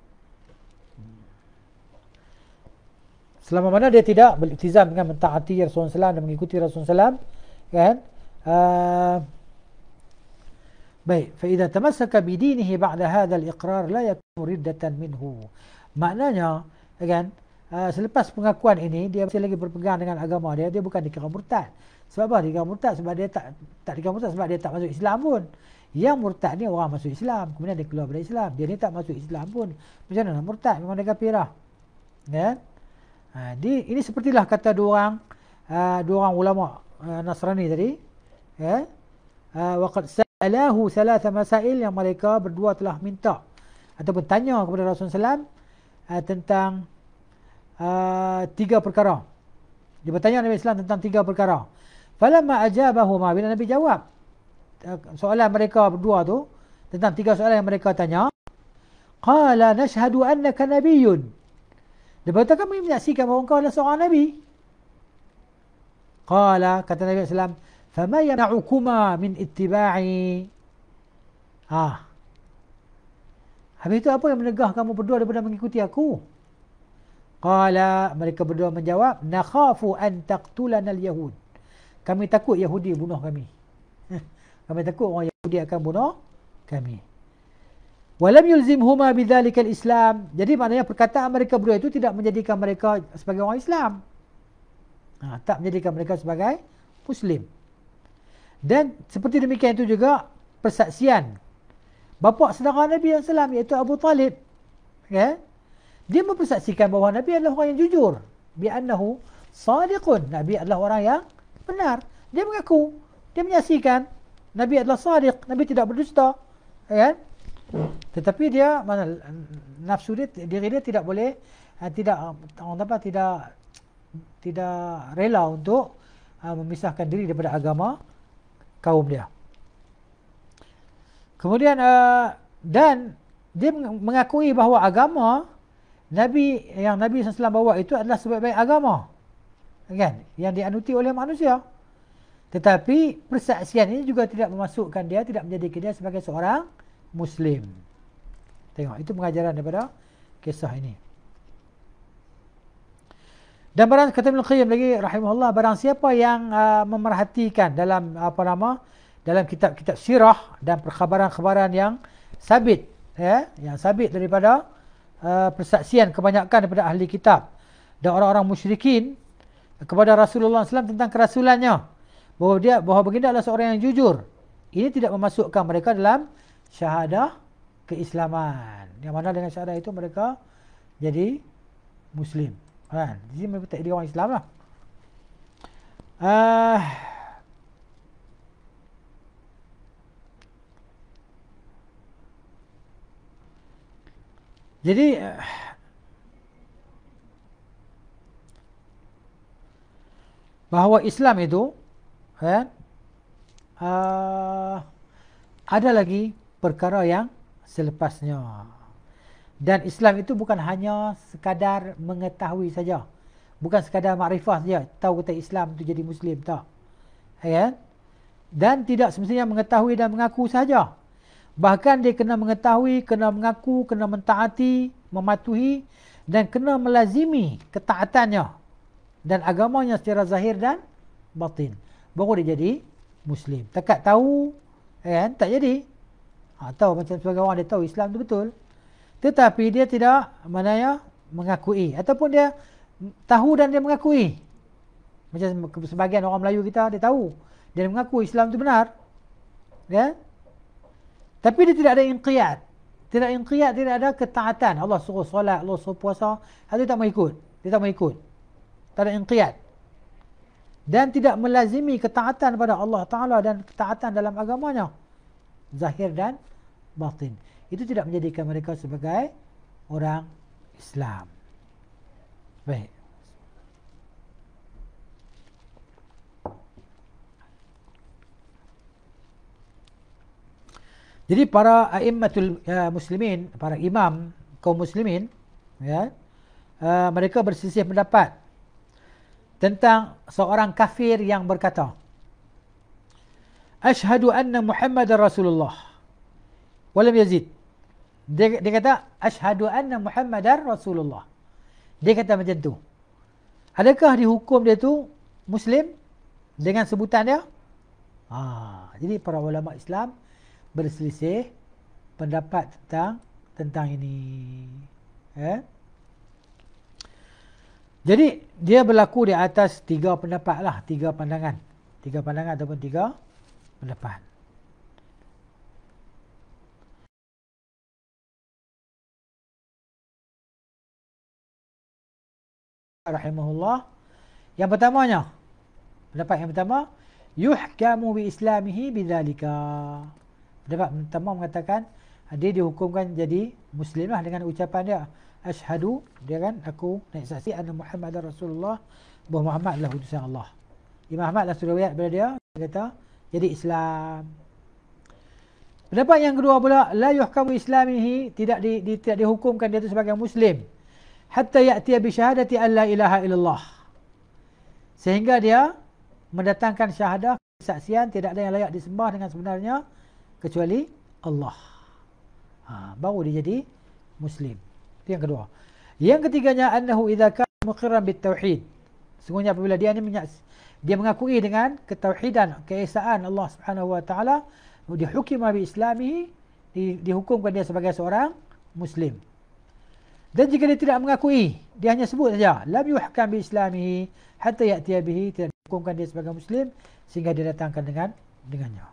Selama mana dia tidak beriktizam dengan mentaati Rasulullah SAW dan mengikuti Rasulullah SAW. Kan? Ah, Baik, fa idza tamassaka bi dinihi ba'da hadha al-iqrar la yakunu riddatan minhu. Maknanya, kan? Uh, selepas pengakuan ini dia masih lagi berpegang dengan agama dia dia bukan dikira murtad sebab apa dikira murtad sebab dia tak tak dikira murtad sebab dia tak masuk Islam pun yang murtad ni orang masuk Islam kemudian dia keluar dari Islam dia ni tak masuk Islam pun macam mana murtad memang dia kafir lah kan ha, di, ini sepertilah kata dua orang uh, dua orang ulama uh, Nasrani tadi ya kan? yeah? uh, waqad alahu salah masail yang mereka berdua telah minta ataupun tanya kepada Rasulullah SAW uh, eh, tentang uh, tiga perkara. Dia bertanya Nabi Islam tentang tiga perkara. Falah Falamma ajabahuma bila Nabi jawab eh, soalan mereka berdua tu tentang tiga soalan yang mereka tanya. Qala nashhadu annaka nabiyyun. Dia berkata kami menyaksikan bahawa engkau adalah seorang nabi. Qala kata Nabi Sallallahu فما يمنعكما من اتباع ah habis itu apa yang menegah kamu berdua daripada mengikuti aku qala mereka berdua menjawab nakhafu an taqtulana alyahud kami takut yahudi bunuh kami kami takut orang yahudi akan bunuh kami Walam yulzim huma bidzalikal Islam. Jadi maknanya perkataan mereka berdua itu tidak menjadikan mereka sebagai orang Islam. Ha, tak menjadikan mereka sebagai Muslim. Dan seperti demikian itu juga persaksian bapa saudara Nabi yang selam iaitu Abu Talib. Ya? Dia mempersaksikan bahawa Nabi adalah orang yang jujur. Bi annahu sadiqun. Nabi adalah orang yang benar. Dia mengaku. Dia menyaksikan. Nabi adalah sadiq. Nabi tidak berdusta. Ya? Tetapi dia mana nafsu dia diri dia tidak boleh eh, tidak orang apa tidak tidak rela untuk eh, memisahkan diri daripada agama kaum dia. Kemudian uh, dan dia mengakui bahawa agama Nabi yang Nabi SAW bawa itu adalah sebaik-baik agama. Kan? Yang dianuti oleh manusia. Tetapi persaksian ini juga tidak memasukkan dia, tidak menjadikan dia sebagai seorang Muslim. Tengok, itu pengajaran daripada kisah ini. Dan barang kata Ibn Qayyim lagi rahimahullah barang siapa yang uh, memerhatikan dalam apa nama dalam kitab-kitab sirah dan perkhabaran-khabaran yang sabit ya yang sabit daripada uh, persaksian kebanyakan daripada ahli kitab dan orang-orang musyrikin kepada Rasulullah SAW tentang kerasulannya bahawa dia bahawa baginda adalah seorang yang jujur ini tidak memasukkan mereka dalam syahadah keislaman yang mana dengan syahadah itu mereka jadi muslim Ha, dia memang tak dia orang Islam lah. Uh, jadi ah. bahawa Islam itu kan uh, ada lagi perkara yang selepasnya. Dan Islam itu bukan hanya sekadar mengetahui saja. Bukan sekadar makrifah saja. Tahu kata Islam itu jadi Muslim. Tak. Ya? Kan? Dan tidak semestinya mengetahui dan mengaku saja. Bahkan dia kena mengetahui, kena mengaku, kena mentaati, mematuhi dan kena melazimi ketaatannya dan agamanya secara zahir dan batin. Baru dia jadi Muslim. Takat tahu, ya kan? tak jadi. Ha, tahu macam sebagai orang dia tahu Islam itu betul tetapi dia tidak mana ya mengakui ataupun dia tahu dan dia mengakui macam sebahagian orang Melayu kita dia tahu dan mengakui Islam itu benar kan? tapi dia tidak ada inqiyat tidak inqiyat tidak ada ketaatan Allah suruh solat Allah suruh puasa dia tak mengikut dia tak mengikut tak ada inqiyat dan tidak melazimi ketaatan pada Allah Ta'ala dan ketaatan dalam agamanya. Zahir dan batin itu tidak menjadikan mereka sebagai orang Islam. Baik. Jadi para aimmatul ya, muslimin, para imam kaum muslimin ya, uh, mereka bersisih pendapat tentang seorang kafir yang berkata Ashhadu anna Muhammad Rasulullah. Walam Yazid. Dia, dia kata, Ashadu anna Muhammadan Rasulullah. Dia kata macam tu. Adakah dihukum dia tu Muslim dengan sebutan dia? Ha, jadi para ulama Islam berselisih pendapat tentang tentang ini. Eh? Jadi dia berlaku di atas tiga pendapat lah, tiga pandangan. Tiga pandangan ataupun tiga pendapat. rahimahullah. Yang pertamanya, pendapat yang pertama, yuhkamu bi islamihi bidzalika. Pendapat pertama mengatakan dia dihukumkan jadi Muslimah dengan ucapan dia asyhadu dia kan aku naik saksi anna Muhammad rasulullah bahawa Muhammad adalah utusan Allah. Imam Ahmad lah suruh riwayat dia kata jadi Islam. Pendapat yang kedua pula la yuhkamu islamihi tidak di, di, tidak dihukumkan dia itu sebagai muslim hatta ya'tiya bi syahadati an la ilaha illallah sehingga dia mendatangkan syahadah kesaksian tidak ada yang layak disembah dengan sebenarnya kecuali Allah ha, baru dia jadi muslim itu yang kedua yang ketiganya annahu idza kana muqirran bit tauhid sungguhnya apabila dia ini menyaks- dia mengakui dengan ketauhidan keesaan Allah Subhanahu wa taala dihukum bi islamihi dihukumkan dia sebagai seorang muslim dan jika dia tidak mengakui, dia hanya sebut saja, lam yuhkam bi islamihi hatta ya'tiya bihi, tidak hukumkan dia sebagai muslim sehingga dia datangkan dengan dengannya.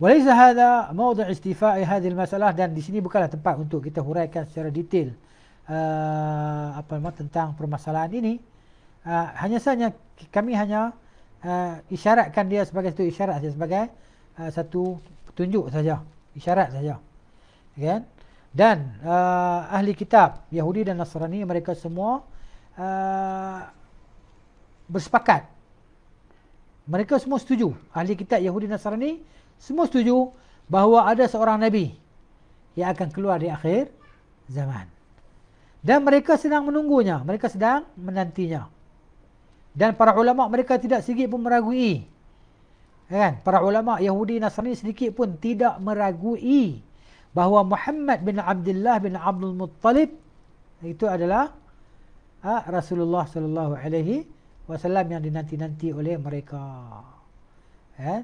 وليس هذا موضع استفاء هذه masalah dan di sini bukanlah tempat untuk kita huraikan secara detail uh, apa nama tentang permasalahan ini uh, hanya saja kami hanya uh, isyaratkan dia sebagai satu isyarat saja sebagai uh, satu petunjuk saja isyarat saja kan okay? dan uh, ahli kitab Yahudi dan Nasrani mereka semua uh, bersepakat mereka semua setuju ahli kitab Yahudi dan Nasrani semua setuju bahawa ada seorang nabi yang akan keluar di akhir zaman dan mereka sedang menunggunya mereka sedang menantinya dan para ulama mereka tidak sedikit pun meragui kan para ulama Yahudi Nasrani sedikit pun tidak meragui bahawa Muhammad bin Abdullah bin Abdul Muttalib itu adalah ha, Rasulullah sallallahu alaihi wasallam yang dinanti-nanti oleh mereka. Ya. Eh?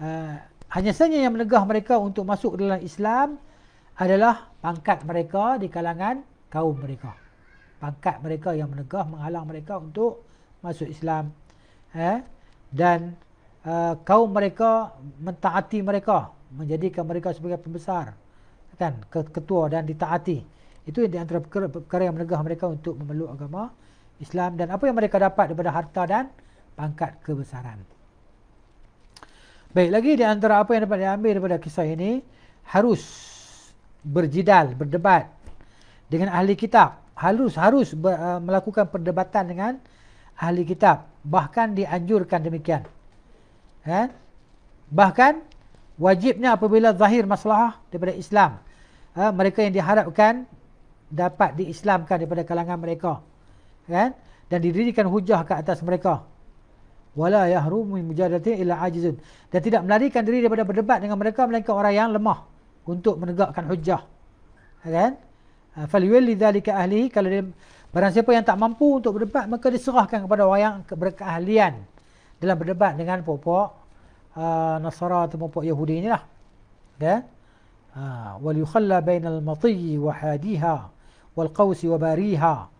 Uh, hanya saja yang menegah mereka untuk masuk dalam Islam adalah pangkat mereka di kalangan kaum mereka. Pangkat mereka yang menegah menghalang mereka untuk masuk Islam. Eh? Dan uh, kaum mereka mentaati mereka menjadikan mereka sebagai pembesar kan ketua dan ditaati itu di antara perkara, perkara yang menegah mereka untuk memeluk agama Islam dan apa yang mereka dapat daripada harta dan pangkat kebesaran baik lagi di antara apa yang dapat diambil daripada kisah ini harus berjidal berdebat dengan ahli kitab harus harus ber, uh, melakukan perdebatan dengan ahli kitab bahkan dianjurkan demikian kan bahkan wajibnya apabila zahir masalah daripada Islam. Ha, mereka yang diharapkan dapat diislamkan daripada kalangan mereka. Kan? Dan didirikan hujah ke atas mereka. Wala yahrumu mujadalatin illa ajizun. Dan tidak melarikan diri daripada berdebat dengan mereka melainkan orang yang lemah untuk menegakkan hujah. Kan? Ha, Falyul lidzalika ahli kalau dia Barang siapa yang tak mampu untuk berdebat, maka diserahkan kepada orang yang berkeahlian dalam berdebat dengan puak Ha, Nasara atau puak Yahudi ni lah. Okay? Ha, wal yukhalla bainal matiy wa hadiha wal qaws wa bariha.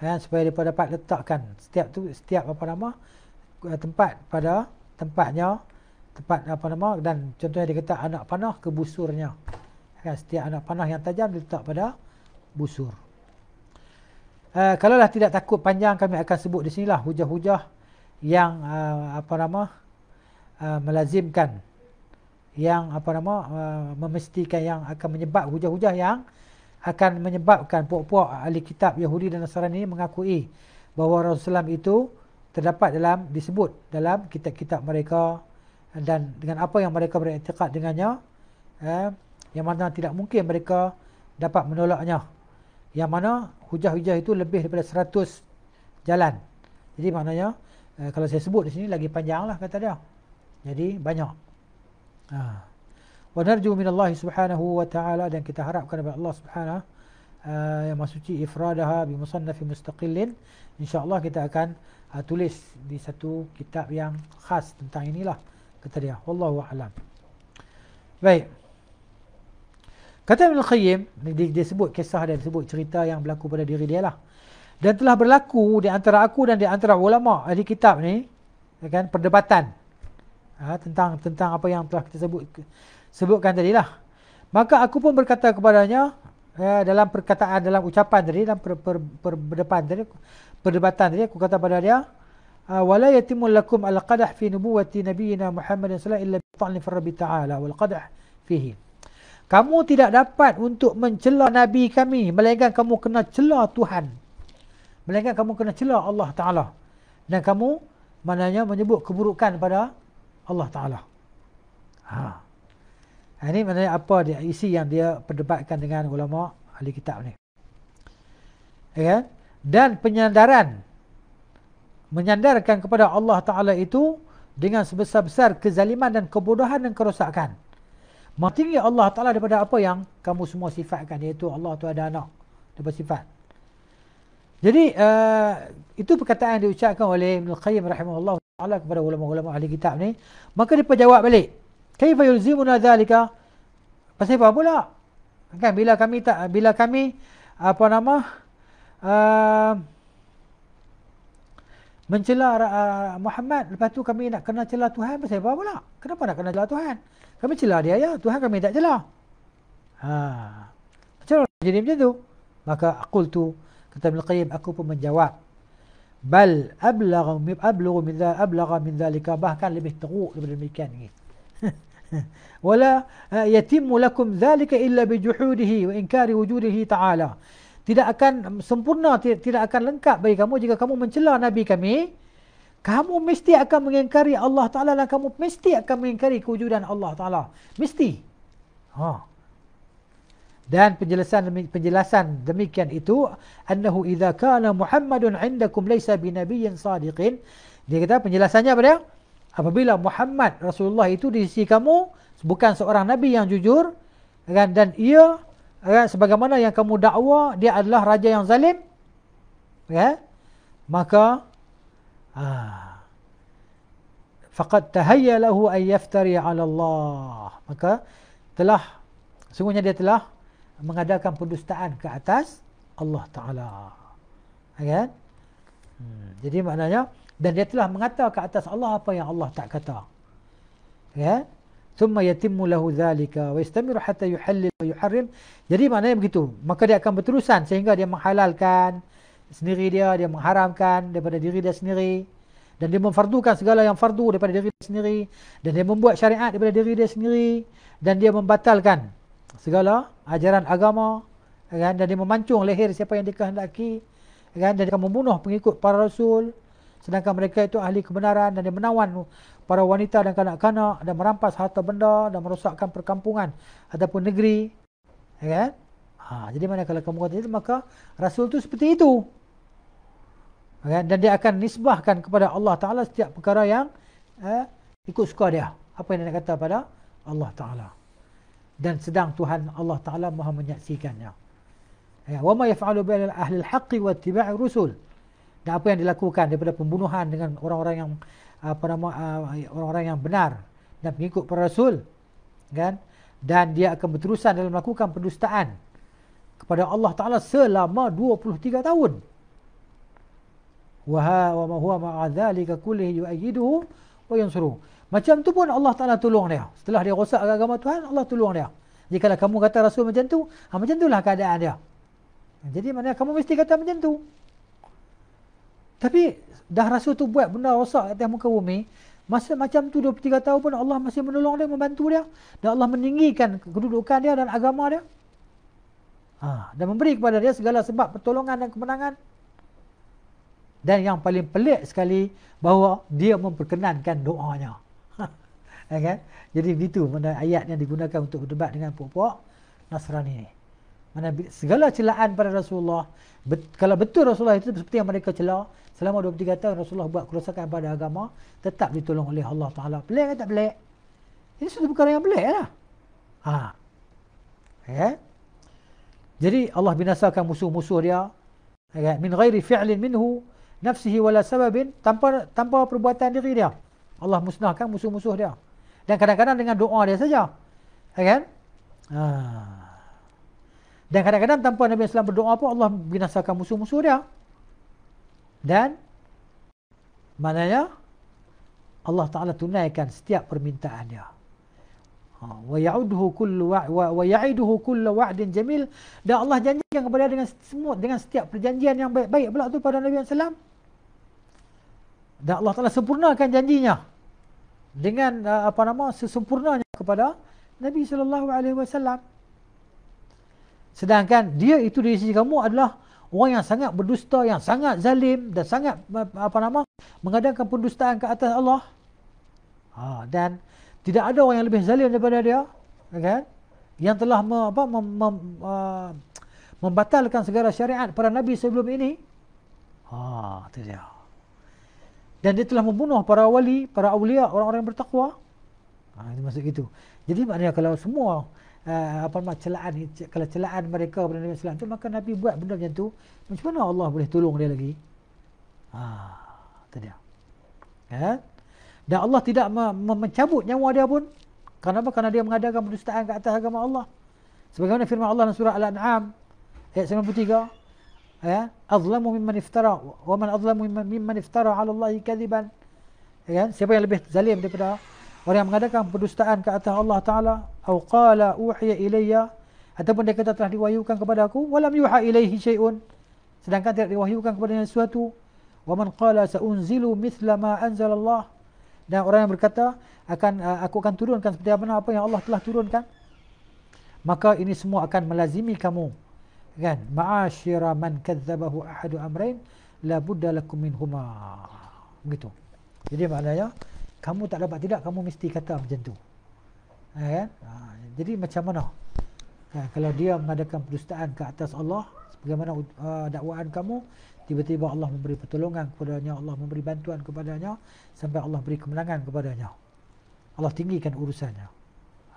Ha, supaya dia dapat letakkan setiap tu setiap apa nama eh, tempat pada tempatnya tempat apa nama dan contohnya dia kata anak panah ke busurnya. Ha, setiap anak panah yang tajam diletak pada busur. Uh, kalaulah tidak takut panjang kami akan sebut di sinilah hujah-hujah yang uh, apa nama uh, Uh, melazimkan yang apa nama uh, memastikan yang akan menyebab hujah-hujah yang akan menyebabkan puak-puak ahli kitab Yahudi dan Nasrani mengakui bahawa Rasulullah itu terdapat dalam disebut dalam kitab-kitab mereka dan dengan apa yang mereka beriktikad dengannya eh, yang mana tidak mungkin mereka dapat menolaknya yang mana hujah-hujah itu lebih daripada 100 jalan jadi maknanya eh, kalau saya sebut di sini lagi panjanglah kata dia jadi banyak. Ha. Wa narju min Allah Subhanahu wa taala dan kita harapkan daripada Allah Subhanahu uh, yang masuci ifradaha bi musannaf mustaqillin. Insya-Allah kita akan uh, tulis di satu kitab yang khas tentang inilah kata dia. Wallahu a'lam. Baik. Kata Ibn Al-Qayyim, dia, dia sebut kisah dan sebut cerita yang berlaku pada diri dia lah. Dan telah berlaku di antara aku dan di antara ulama' ahli kitab ni, ya kan, perdebatan ha, tentang tentang apa yang telah kita sebut sebutkan tadi lah. Maka aku pun berkata kepadanya ya, dalam perkataan dalam ucapan tadi dalam per, per, per, berdepan tadi perdebatan tadi aku kata kepada dia ah, wala yatimul lakum al qadah fi nubuwwati nabiyyina Muhammadin sallallahu alaihi wasallam illa bi ta'ala wal qadah fihi. Kamu tidak dapat untuk mencela nabi kami melainkan kamu kena cela Tuhan. Melainkan kamu kena cela Allah Taala. Dan kamu mananya menyebut keburukan pada Allah Ta'ala. Ha. Ini maknanya apa dia isi yang dia perdebatkan dengan ulama ahli kitab ni. Ya? Kan? Dan penyandaran. Menyandarkan kepada Allah Ta'ala itu dengan sebesar-besar kezaliman dan kebodohan dan kerosakan. Matinggi Allah Ta'ala daripada apa yang kamu semua sifatkan iaitu Allah tu ada anak. Daripada bersifat. Jadi uh, itu perkataan yang diucapkan oleh Ibn Al-Qayyim rahimahullah taala kepada ulama-ulama ahli kitab ni maka dia jawab balik kaifa yulzimuna zalika pasal apa pula kan bila kami tak bila kami apa nama uh, mencela uh, Muhammad lepas tu kami nak kena cela Tuhan pasal apa pula kenapa nak kena cela Tuhan kami cela dia ya Tuhan kami tak cela ha macam jadi macam tu maka aku tu kata Ibn Qayyim aku pun menjawab bal ablagh ablagh min dha ablagh min dhalika bahkan lebih teruk daripada demikian ni wala eh, yatimmu lakum dhalika illa bi juhudihi wa inkari wujudihi ta'ala tidak akan sempurna tidak akan lengkap bagi kamu jika kamu mencela nabi kami kamu mesti akan mengingkari Allah Ta'ala dan kamu mesti akan mengingkari kewujudan Allah Ta'ala. Mesti. Ha dan penjelasan penjelasan demikian itu annahu idza kana muhammadun indakum laysa binabiyyin sadiqin dia kata penjelasannya apa dia apabila muhammad rasulullah itu di sisi kamu bukan seorang nabi yang jujur kan dan ia kan sebagaimana yang kamu dakwa dia adalah raja yang zalim kan maka ha faqad tahayya lahu ay yaftari ala allah maka telah semuanya dia telah mengadakan pendustaan ke atas Allah Ta'ala. Kan? Hmm. Jadi maknanya, dan dia telah mengata ke atas Allah apa yang Allah tak kata. Kan? Thumma yatimmu lahu dhalika wa istamiru hatta yuhallil wa yuharrim. Jadi maknanya begitu. Maka dia akan berterusan sehingga dia menghalalkan sendiri dia, dia mengharamkan daripada diri dia sendiri. Dan dia memfardukan segala yang fardu daripada diri dia sendiri. Dan dia membuat syariat daripada diri dia sendiri. Dan dia membatalkan segala ajaran agama kan dan dia memancung leher siapa yang dikehendaki kan dan dia membunuh pengikut para rasul sedangkan mereka itu ahli kebenaran dan dia menawan para wanita dan kanak-kanak dan merampas harta benda dan merosakkan perkampungan ataupun negeri kan ha jadi mana kalau kamu kata itu maka rasul itu seperti itu kan dan dia akan nisbahkan kepada Allah taala setiap perkara yang eh, ikut suka dia apa yang dia kata pada Allah taala dan sedang Tuhan Allah Taala Maha menyaksikannya. Ya, wa ma yaf'alu bil ahli al-haqq wa ittiba' rusul. Dan apa yang dilakukan daripada pembunuhan dengan orang-orang yang apa nama ah, orang-orang yang benar dan mengikut para rasul kan dan dia akan berterusan dalam melakukan pendustaan kepada Allah Taala selama 23 tahun. Wa ha wa ma huwa ma'a dhalika kullihi yu'ayyiduhu wa yansuruhu. Macam tu pun Allah Ta'ala tolong dia. Setelah dia rosak agama Tuhan, Allah tolong dia. Jika kamu kata Rasul macam tu, ha, macam itulah keadaan dia. Jadi mana kamu mesti kata macam tu. Tapi dah Rasul tu buat benda rosak kat muka bumi, masa macam tu 23 tahun pun Allah masih menolong dia, membantu dia. Dan Allah meninggikan kedudukan dia dan agama dia. Ha, dan memberi kepada dia segala sebab pertolongan dan kemenangan. Dan yang paling pelik sekali, bahawa dia memperkenankan doanya. Ya kan? Jadi begitu mana ayat yang digunakan untuk berdebat dengan puak-puak Nasrani ni. Mana segala celaan pada Rasulullah, bet, kalau betul Rasulullah itu seperti yang mereka celah, selama 23 tahun Rasulullah buat kerosakan pada agama, tetap ditolong oleh Allah Taala. Pelik ke tak pelik? Ini sudah bukan yang pelik lah. Ha. Ya? Kan? Jadi Allah binasakan musuh-musuh dia. Ya? Kan? Min ghairi fi'lin minhu nafsihi wala sababin tanpa tanpa perbuatan diri dia. Allah musnahkan musuh-musuh dia. Dan kadang-kadang dengan doa dia saja. Ya kan? Ha. Dan kadang-kadang tanpa Nabi SAW berdoa pun Allah binasakan musuh-musuh dia. Dan maknanya Allah Ta'ala tunaikan setiap permintaan dia. وَيَعُدْهُ كُلُّ وَيَعِدُهُ كُلُّ وَعْدٍ جَمِيلٍ Dan Allah janjikan kepada dia dengan, semua, dengan setiap perjanjian yang baik-baik pula tu pada Nabi SAW. Dan Allah Ta'ala sempurnakan janjinya dengan uh, apa nama sesempurnanya kepada Nabi sallallahu alaihi wasallam. Sedangkan dia itu di sisi kamu adalah orang yang sangat berdusta, yang sangat zalim dan sangat uh, apa nama mengadakan pendustaan ke atas Allah. Ha, dan tidak ada orang yang lebih zalim daripada dia, kan? Yang telah me, apa mem, mem, uh, membatalkan segala syariat para nabi sebelum ini. Ha, itu dia dan dia telah membunuh para wali, para awliya, orang-orang yang bertakwa. Ha, itu maksud itu. Jadi maknanya kalau semua uh, apa macam celaan kalau celaan mereka kepada Nabi Sallallahu tu maka Nabi buat benda macam tu, macam mana Allah boleh tolong dia lagi? Ha, itu dia. Ha? Dan Allah tidak me- me- mencabut nyawa dia pun. Kenapa? Karena dia mengadakan pendustaan ke atas agama Allah. Sebagaimana firman Allah dalam surah Al-An'am ayat 93. أظلم ممن افترى ومن أظلم ممن افترى على الله كذبا kan siapa yang lebih zalim daripada orang yang mengadakan pendustaan ke atas Allah taala atau qala uhiya ilayya ataupun dia kata telah diwahyukan kepada aku walam yuha ilaihi syai'un sedangkan tidak diwahyukan kepadanya sesuatu wa man qala saunzilu mithla ma anzal Allah dan orang yang berkata akan uh, aku akan turunkan seperti apa yang Allah telah turunkan maka ini semua akan melazimi kamu kan ma'ashira man kadzabahu ahadu amrain la budda lakum minhuma gitu jadi maknanya kamu tak dapat tidak kamu mesti kata macam tu eh, kan ha, jadi macam mana ha, kalau dia mengadakan perdustaan ke atas Allah sebagaimana uh, dakwaan kamu tiba-tiba Allah memberi pertolongan kepadanya Allah memberi bantuan kepadanya sampai Allah beri kemenangan kepadanya Allah tinggikan urusannya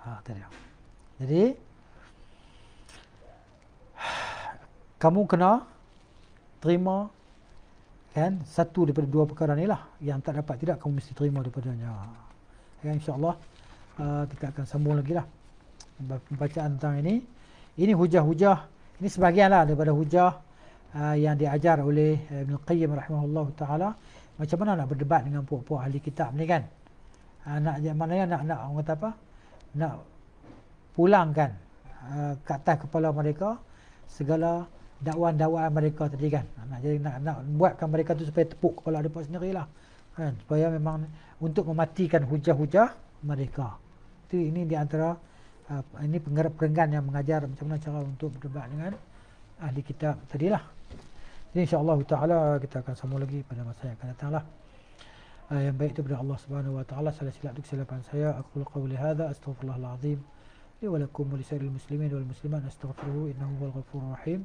ha tadi jadi kamu kena terima kan satu daripada dua perkara ni lah yang tak dapat tidak kamu mesti terima daripadanya kan insyaallah uh, kita akan sambung lagi lah bacaan tentang ini ini hujah-hujah ini sebahagian lah daripada hujah uh, yang diajar oleh Ibn Qayyim rahimahullah taala macam mana nak berdebat dengan puak-puak ahli kitab ni kan uh, nak mana yang nak nak orang kata apa nak pulangkan uh, kat kepala mereka segala dakwaan-dakwaan mereka tadi kan. Ha, jadi nak, nak buatkan mereka tu supaya tepuk kepala mereka sendiri lah. Kan? Supaya memang untuk mematikan hujah-hujah mereka. Itu ini di antara uh, ini penggerak-penggan yang mengajar macam mana cara untuk berdebat dengan ahli kita. tadi lah. Jadi insyaAllah ta'ala kita akan sambung lagi pada masa yang akan datang lah. Uh, ha, yang baik itu kepada Allah Subhanahu Wa Taala. Salah silap itu kesilapan saya. Aku lakukan oleh hada. Astaghfirullahaladzim. Li walakum walisairil muslimin wal muslimat. Astaghfiruhu innahu wal ghafur rahim.